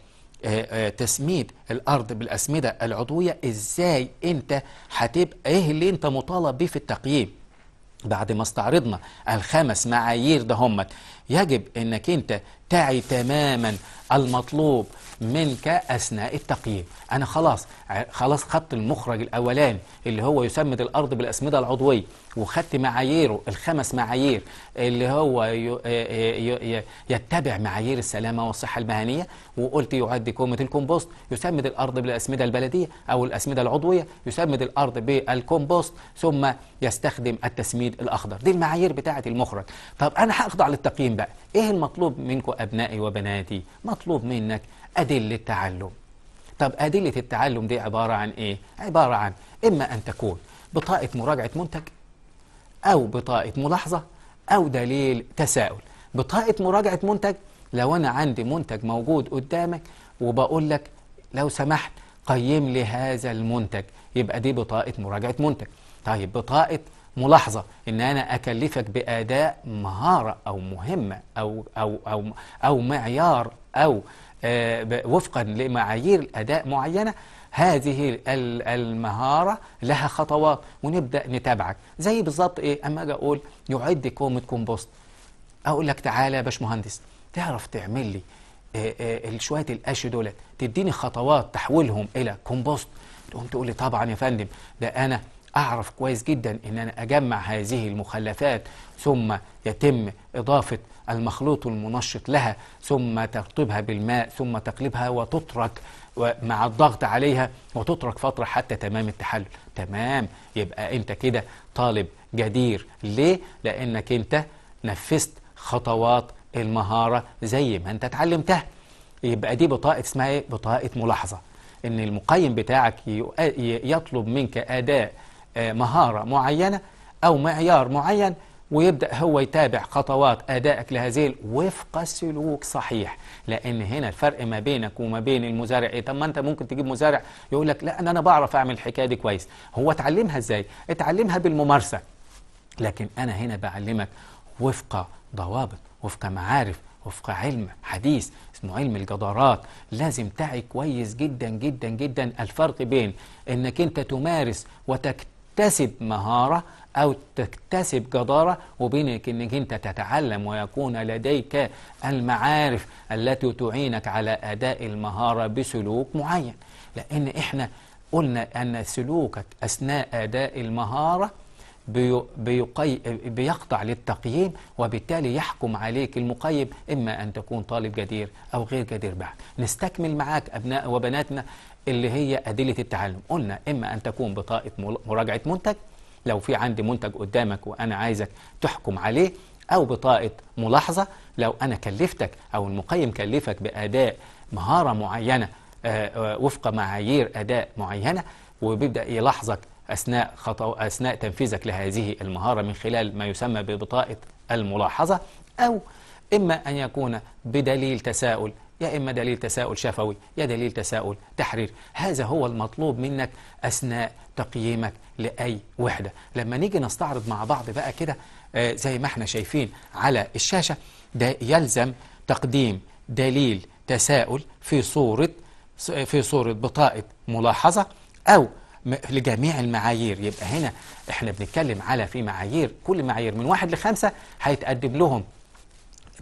آه، آه، تسميد الارض بالاسمده العضويه ازاي انت هتبقى ايه اللي انت مطالب بيه في التقييم بعد ما استعرضنا الخمس معايير ده همت يجب انك انت تعي تماما المطلوب منك أثناء التقييم أنا خلاص خلاص خدت المخرج الأولاني اللي هو يسمد الأرض بالأسمدة العضوية وخدت معاييره الخمس معايير اللي هو يتبع معايير السلامة والصحة المهنية وقلت يعد كومة الكومبوست يسمد الأرض بالأسمدة البلدية أو الأسمدة العضوية يسمد الأرض بالكومبوست ثم يستخدم التسميد الأخضر دي المعايير بتاعة المخرج طب أنا هخضع للتقييم بقى إيه المطلوب منكم أبنائي وبناتي مطلوب منك أدلة تعلم طب أدلة التعلم دي عبارة عن إيه؟ عبارة عن إما أن تكون بطاقة مراجعة منتج أو بطاقة ملاحظة أو دليل تساؤل بطاقة مراجعة منتج لو أنا عندي منتج موجود قدامك وبقول لك لو سمحت قيم لي هذا المنتج يبقى دي بطاقة مراجعة منتج طيب بطاقة ملاحظة إن أنا أكلفك بأداء مهارة أو مهمة أو, أو, أو, أو معيار أو آه، وفقا لمعايير أداء معينة هذه المهارة لها خطوات ونبدأ نتابعك زي بالظبط إيه أما أجي أقول يعد كومة كومبوست أقول لك تعالى يا باشمهندس تعرف تعمل لي آه، آه، شويه القش دولت تديني خطوات تحويلهم الى كومبوست تقوم تقول لي طبعا يا فندم ده انا أعرف كويس جدا أن أنا أجمع هذه المخلفات ثم يتم إضافة المخلوط المنشط لها ثم ترطبها بالماء ثم تقلبها وتترك مع الضغط عليها وتترك فترة حتى تمام التحلل تمام يبقى أنت كده طالب جدير ليه؟ لأنك أنت نفذت خطوات المهارة زي ما أنت اتعلمتها يبقى دي بطاقة اسمها ايه؟ بطاقة ملاحظة ان المقيم بتاعك يطلب منك اداء آه، مهارة معينة أو معيار معين ويبدأ هو يتابع خطوات أدائك لهذه وفق سلوك صحيح لأن هنا الفرق ما بينك وما بين المزارع إيه طب ما أنت ممكن تجيب مزارع يقول لك لا أنا بعرف أعمل الحكاية دي كويس هو اتعلمها إزاي؟ اتعلمها بالممارسة لكن أنا هنا بعلمك وفق ضوابط وفق معارف وفق علم حديث اسمه علم الجدارات لازم تعي كويس جدا جدا جدا الفرق بين انك انت تمارس وتكتب تكتسب مهارة أو تكتسب جدارة وبينك أنك أنت تتعلم ويكون لديك المعارف التي تعينك على أداء المهارة بسلوك معين لأن إحنا قلنا أن سلوكك أثناء أداء المهارة بيقي... بيقطع للتقييم وبالتالي يحكم عليك المقيم إما أن تكون طالب جدير أو غير جدير بعد نستكمل معاك أبناء وبناتنا اللي هي أدلة التعلم قلنا إما أن تكون بطاقة مراجعة منتج لو في عندي منتج قدامك وأنا عايزك تحكم عليه أو بطاقة ملاحظة لو أنا كلفتك أو المقيم كلفك بأداء مهارة معينة آه، آه، وفق معايير أداء معينة وبيبدأ يلاحظك أثناء, خطو... أثناء تنفيذك لهذه المهارة من خلال ما يسمى ببطاقة الملاحظة أو إما أن يكون بدليل تساؤل يا إما دليل تساؤل شفوي يا دليل تساؤل تحرير هذا هو المطلوب منك أثناء تقييمك لأي وحدة لما نيجي نستعرض مع بعض بقى كده آه، زي ما احنا شايفين على الشاشة ده يلزم تقديم دليل تساؤل في صورة في صورة بطاقة ملاحظة أو لجميع المعايير يبقى هنا احنا بنتكلم على في معايير كل معايير من واحد لخمسة هيتقدم لهم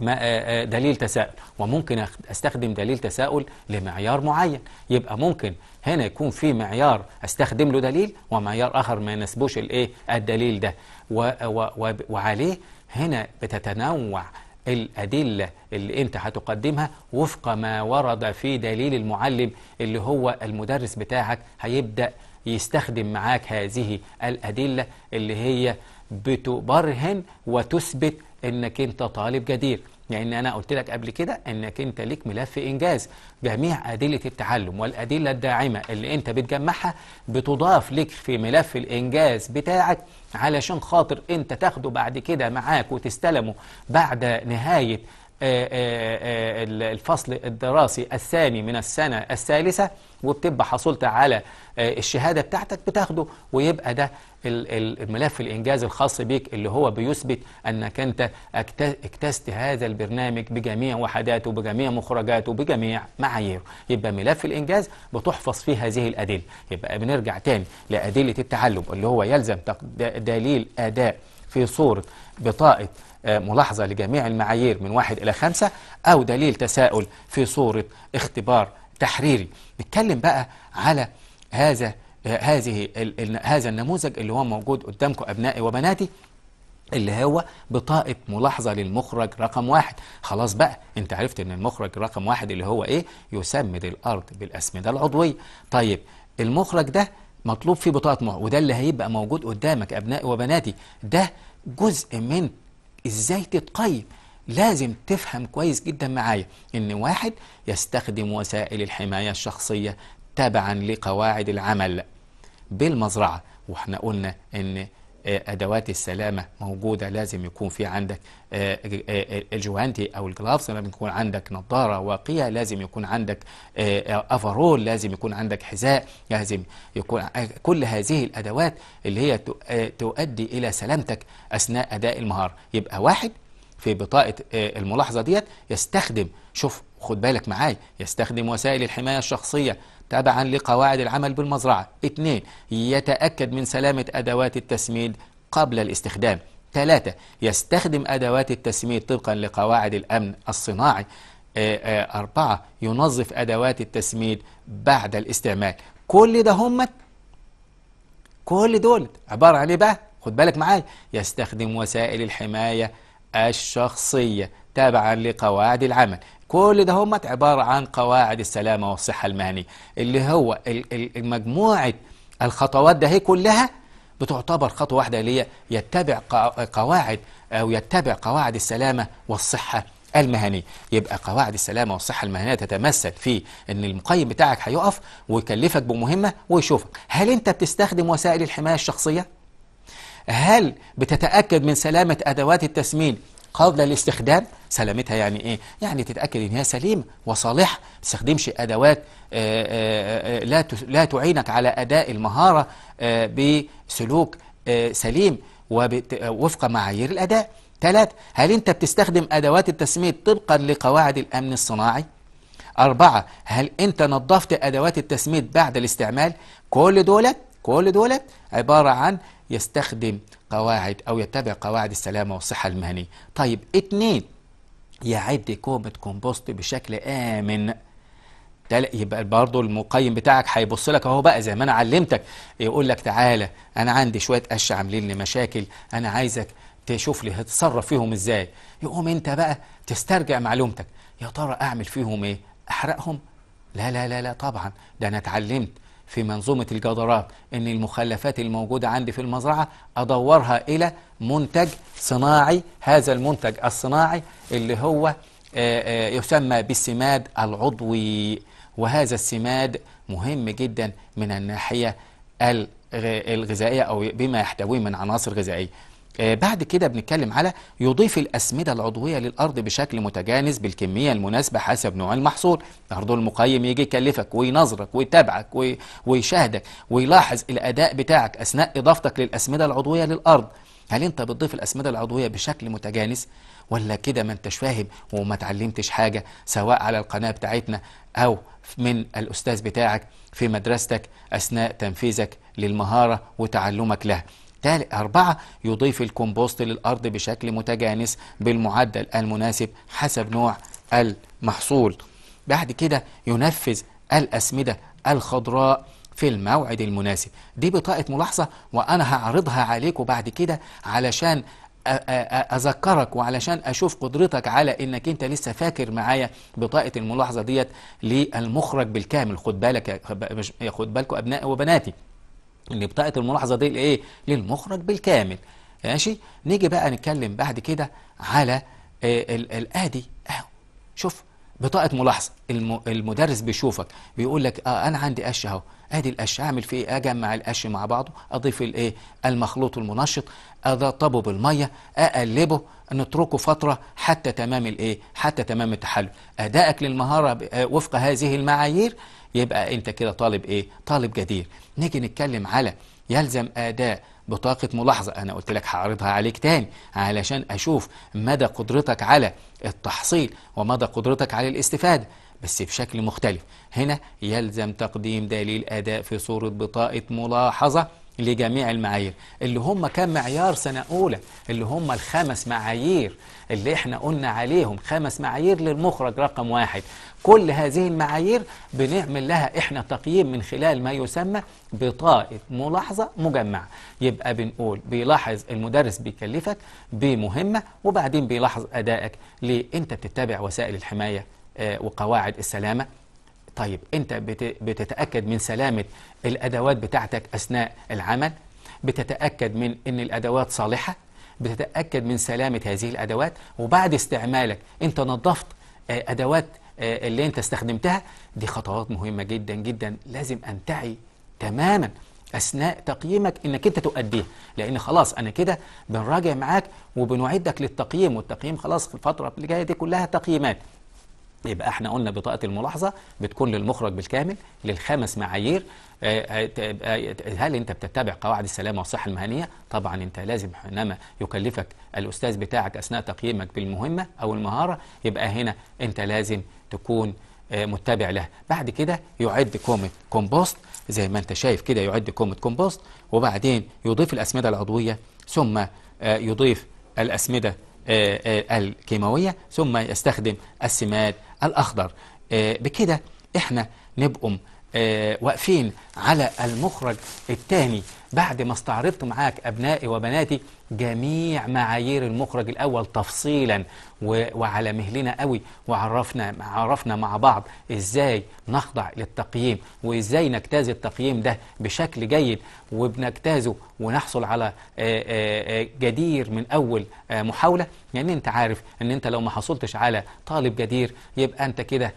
آه، آه، دليل تساؤل وممكن استخدم دليل تساؤل لمعيار معين يبقى ممكن هنا يكون في معيار استخدم له دليل ومعيار اخر ما يناسبوش الايه الدليل ده و و وعليه هنا بتتنوع الأدلة اللي أنت هتقدمها وفق ما ورد في دليل المعلم اللي هو المدرس بتاعك هيبدأ يستخدم معاك هذه الأدلة اللي هي بتبرهن وتثبت انك انت طالب جدير لان يعني أنا قلت لك قبل كده أنك أنت ليك ملف إنجاز جميع أدلة التعلم والأدلة الداعمة اللي أنت بتجمعها بتضاف لك في ملف الإنجاز بتاعك علشان خاطر أنت تاخده بعد كده معاك وتستلمه بعد نهاية آه، آه، آه، الفصل الدراسي الثاني من السنة الثالثة وبتبقى حصلت على الشهادة بتاعتك بتاخده ويبقى ده الملف الإنجاز الخاص بيك اللي هو بيثبت أنك أنت اجتزت هذا البرنامج بجميع وحداته بجميع مخرجاته بجميع معاييره يبقى ملف الإنجاز بتحفظ فيه هذه الأدلة يبقى بنرجع تاني لأدلة التعلم اللي هو يلزم دليل أداء في صورة بطاقة آه، ملاحظة لجميع المعايير من واحد إلى خمسة أو دليل تساؤل في صورة اختبار تحريري نتكلم بقى على هذا آه، هذه هذا النموذج اللي هو موجود قدامكم أبنائي وبناتي اللي هو بطاقة ملاحظة للمخرج رقم واحد خلاص بقى انت عرفت ان المخرج رقم واحد اللي هو ايه يسمد الارض بالاسمدة العضوية طيب المخرج ده مطلوب فيه بطاقة ملاحظة وده اللي هيبقى موجود قدامك ابنائي وبناتي ده جزء من ازاي تتقيم لازم تفهم كويس جدا معايا ان واحد يستخدم وسائل الحماية الشخصية تبعا لقواعد العمل بالمزرعة واحنا قلنا ان آه، ادوات السلامه موجوده لازم يكون في عندك آه، آه، الجوانتي او الجلافز لازم يكون عندك نظاره واقيه لازم يكون عندك افرول لازم يكون عندك حذاء لازم يكون كل هذه الادوات اللي هي تؤدي الى سلامتك اثناء اداء المهاره يبقى واحد في بطاقه الملاحظه ديت يستخدم شوف خد بالك معاي يستخدم وسائل الحمايه الشخصيه تبعا لقواعد العمل بالمزرعة اثنين يتأكد من سلامة أدوات التسميد قبل الاستخدام ثلاثة يستخدم أدوات التسميد طبقا لقواعد الأمن الصناعي آه، آه، أربعة ينظف أدوات التسميد بعد الاستعمال كل ده هم كل دول عبارة عن إيه بقى؟ خد بالك معايا يستخدم وسائل الحماية الشخصية تابعا لقواعد العمل كل ده هم عبارة عن قواعد السلامة والصحة المهنية اللي هو مجموعة الخطوات ده هي كلها بتعتبر خطوة واحدة اللي هي يتبع قواعد أو يتبع قواعد السلامة والصحة المهنية يبقى قواعد السلامة والصحة المهنية تتمثل في أن المقيم بتاعك هيقف ويكلفك بمهمة ويشوفك هل أنت بتستخدم وسائل الحماية الشخصية؟ هل بتتأكد من سلامة أدوات التسمين قبل الاستخدام سلامتها يعني ايه يعني تتاكد ان هي سليمه وصالحه ما تستخدمش ادوات آه، آه، آه، لا لا تعينك على اداء المهاره بسلوك سليم وفق معايير الاداء ثلاثة هل انت بتستخدم ادوات التسمية طبقا لقواعد الامن الصناعي أربعة هل أنت نظفت أدوات التسميد بعد الاستعمال كل دولت كل دولت عبارة عن يستخدم قواعد أو يتبع قواعد السلامة والصحة المهنية طيب اتنين يعد كومة كومبوست بشكل آمن يبقى برضه المقيم بتاعك هيبص لك اهو بقى زي ما انا علمتك يقول لك تعالى انا عندي شويه قش عاملين لي مشاكل انا عايزك تشوف لي هتصرف فيهم ازاي يقوم انت بقى تسترجع معلومتك يا ترى اعمل فيهم ايه احرقهم لا لا لا لا طبعا ده انا اتعلمت في منظومة الجدارات إن المخلفات الموجودة عندي في المزرعة أدورها إلى منتج صناعي هذا المنتج الصناعي اللي هو آه، آه، يسمى بالسماد العضوي وهذا السماد مهم جدا من الناحية الغذائية أو بما يحتويه من عناصر غذائية آه، بعد كده بنتكلم على يضيف الأسمدة العضوية للأرض بشكل متجانس بالكمية المناسبة حسب نوع المحصول برضو المقيم يجي يكلفك وينظرك ويتابعك ويشاهدك ويلاحظ الأداء بتاعك أثناء إضافتك للأسمدة العضوية للأرض هل أنت بتضيف الأسمدة العضوية بشكل متجانس ولا كده ما انتش فاهم وما تعلمتش حاجة سواء على القناة بتاعتنا أو من الأستاذ بتاعك في مدرستك أثناء تنفيذك للمهارة وتعلمك لها أربعة يضيف الكومبوست للأرض بشكل متجانس بالمعدل المناسب حسب نوع المحصول بعد كده ينفذ الأسمدة الخضراء في الموعد المناسب دي بطاقة ملاحظة وأنا هعرضها عليكم بعد كده علشان اذكرك وعلشان اشوف قدرتك على انك انت لسه فاكر معايا بطاقه الملاحظه ديت للمخرج بالكامل خد بالك خد بالكم ابنائي وبناتي اللي بطاقه الملاحظه دي لايه للمخرج بالكامل ماشي نيجي بقى نتكلم بعد كده على آه، الادي اهو شوف بطاقه ملاحظه الم المدرس بيشوفك بيقول لك اه انا عندي قش اهو ادي القش اعمل فيه ايه اجمع القش مع بعضه اضيف الايه المخلوط المنشط اضطبه بالميه اقلبه نتركه فتره حتى تمام الايه حتى تمام التحلل ادائك للمهاره آه، وفق هذه المعايير يبقى انت كده طالب ايه طالب جدير نيجي نتكلم على يلزم اداء بطاقة ملاحظة أنا قلت لك هعرضها عليك تاني علشان أشوف مدى قدرتك على التحصيل ومدى قدرتك على الاستفادة بس بشكل مختلف هنا يلزم تقديم دليل أداء في صورة بطاقة ملاحظة لجميع المعايير اللي هم كم معيار سنة أولى اللي هم الخمس معايير اللي احنا قلنا عليهم خمس معايير للمخرج رقم واحد كل هذه المعايير بنعمل لها احنا تقييم من خلال ما يسمى بطاقة ملاحظة مجمعة يبقى بنقول بيلاحظ المدرس بيكلفك بمهمة وبعدين بيلاحظ أدائك ليه أنت بتتبع وسائل الحماية آه، وقواعد السلامة طيب أنت بتتأكد من سلامة الأدوات بتاعتك أثناء العمل بتتأكد من أن الأدوات صالحة بتتأكد من سلامة هذه الأدوات وبعد استعمالك أنت نظفت آه، أدوات آه، اللي انت استخدمتها دي خطوات مهمة جدا جدا لازم أن تعي تماما أثناء تقييمك إنك أنت تؤديه لأن خلاص أنا كده بنراجع معاك وبنعدك للتقييم والتقييم خلاص في الفترة اللي جاية دي كلها تقييمات يبقى احنا قلنا بطاقه الملاحظه بتكون للمخرج بالكامل للخمس معايير آه، آه، آه، هل انت بتتبع قواعد السلامه والصحه المهنيه طبعا انت لازم حينما يكلفك الاستاذ بتاعك اثناء تقييمك بالمهمه او المهاره يبقى هنا انت لازم تكون متبع لها بعد كده يعد كومة كومبوست زي ما انت شايف كده يعد كومة كومبوست وبعدين يضيف الأسمدة العضوية ثم يضيف الأسمدة الكيماوية ثم يستخدم السماد الأخضر آه، بكده احنا نبقوا آه، واقفين على المخرج الثاني بعد ما استعرضت معاك أبنائي وبناتي جميع معايير المخرج الأول تفصيلا وعلى مهلنا قوي وعرفنا عرفنا مع بعض إزاي نخضع للتقييم وإزاي نجتاز التقييم ده بشكل جيد وبنجتازه ونحصل على آه، آه، آه، جدير من أول محاولة لأن يعني أنت عارف أن أنت لو ما حصلتش على طالب جدير يبقى أنت كده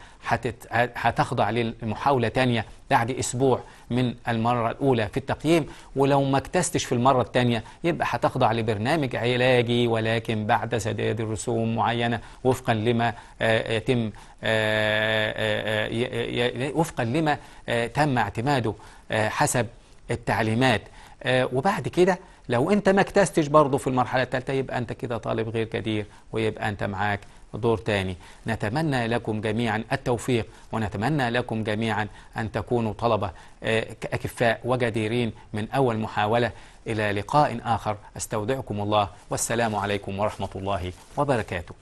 هتخضع لمحاولة تانية بعد أسبوع من المرة الأولى في التقييم ولو ما اكتستش في المرة الثانية يبقى هتخضع لبرنامج علاجي ولكن بعد سداد الرسوم معينة وفقا لما آه، آه، يتم آه، وفقا لما تم اعتماده حسب التعليمات وبعد كده لو انت ما اكتستش برضه في المرحله الثالثه يبقى انت كده طالب غير جدير ويبقى انت معاك دور تاني نتمنى لكم جميعا التوفيق ونتمنى لكم جميعا أن تكونوا طلبة آه، أكفاء وجديرين من أول محاولة إلى لقاء آخر أستودعكم الله والسلام عليكم ورحمة الله وبركاته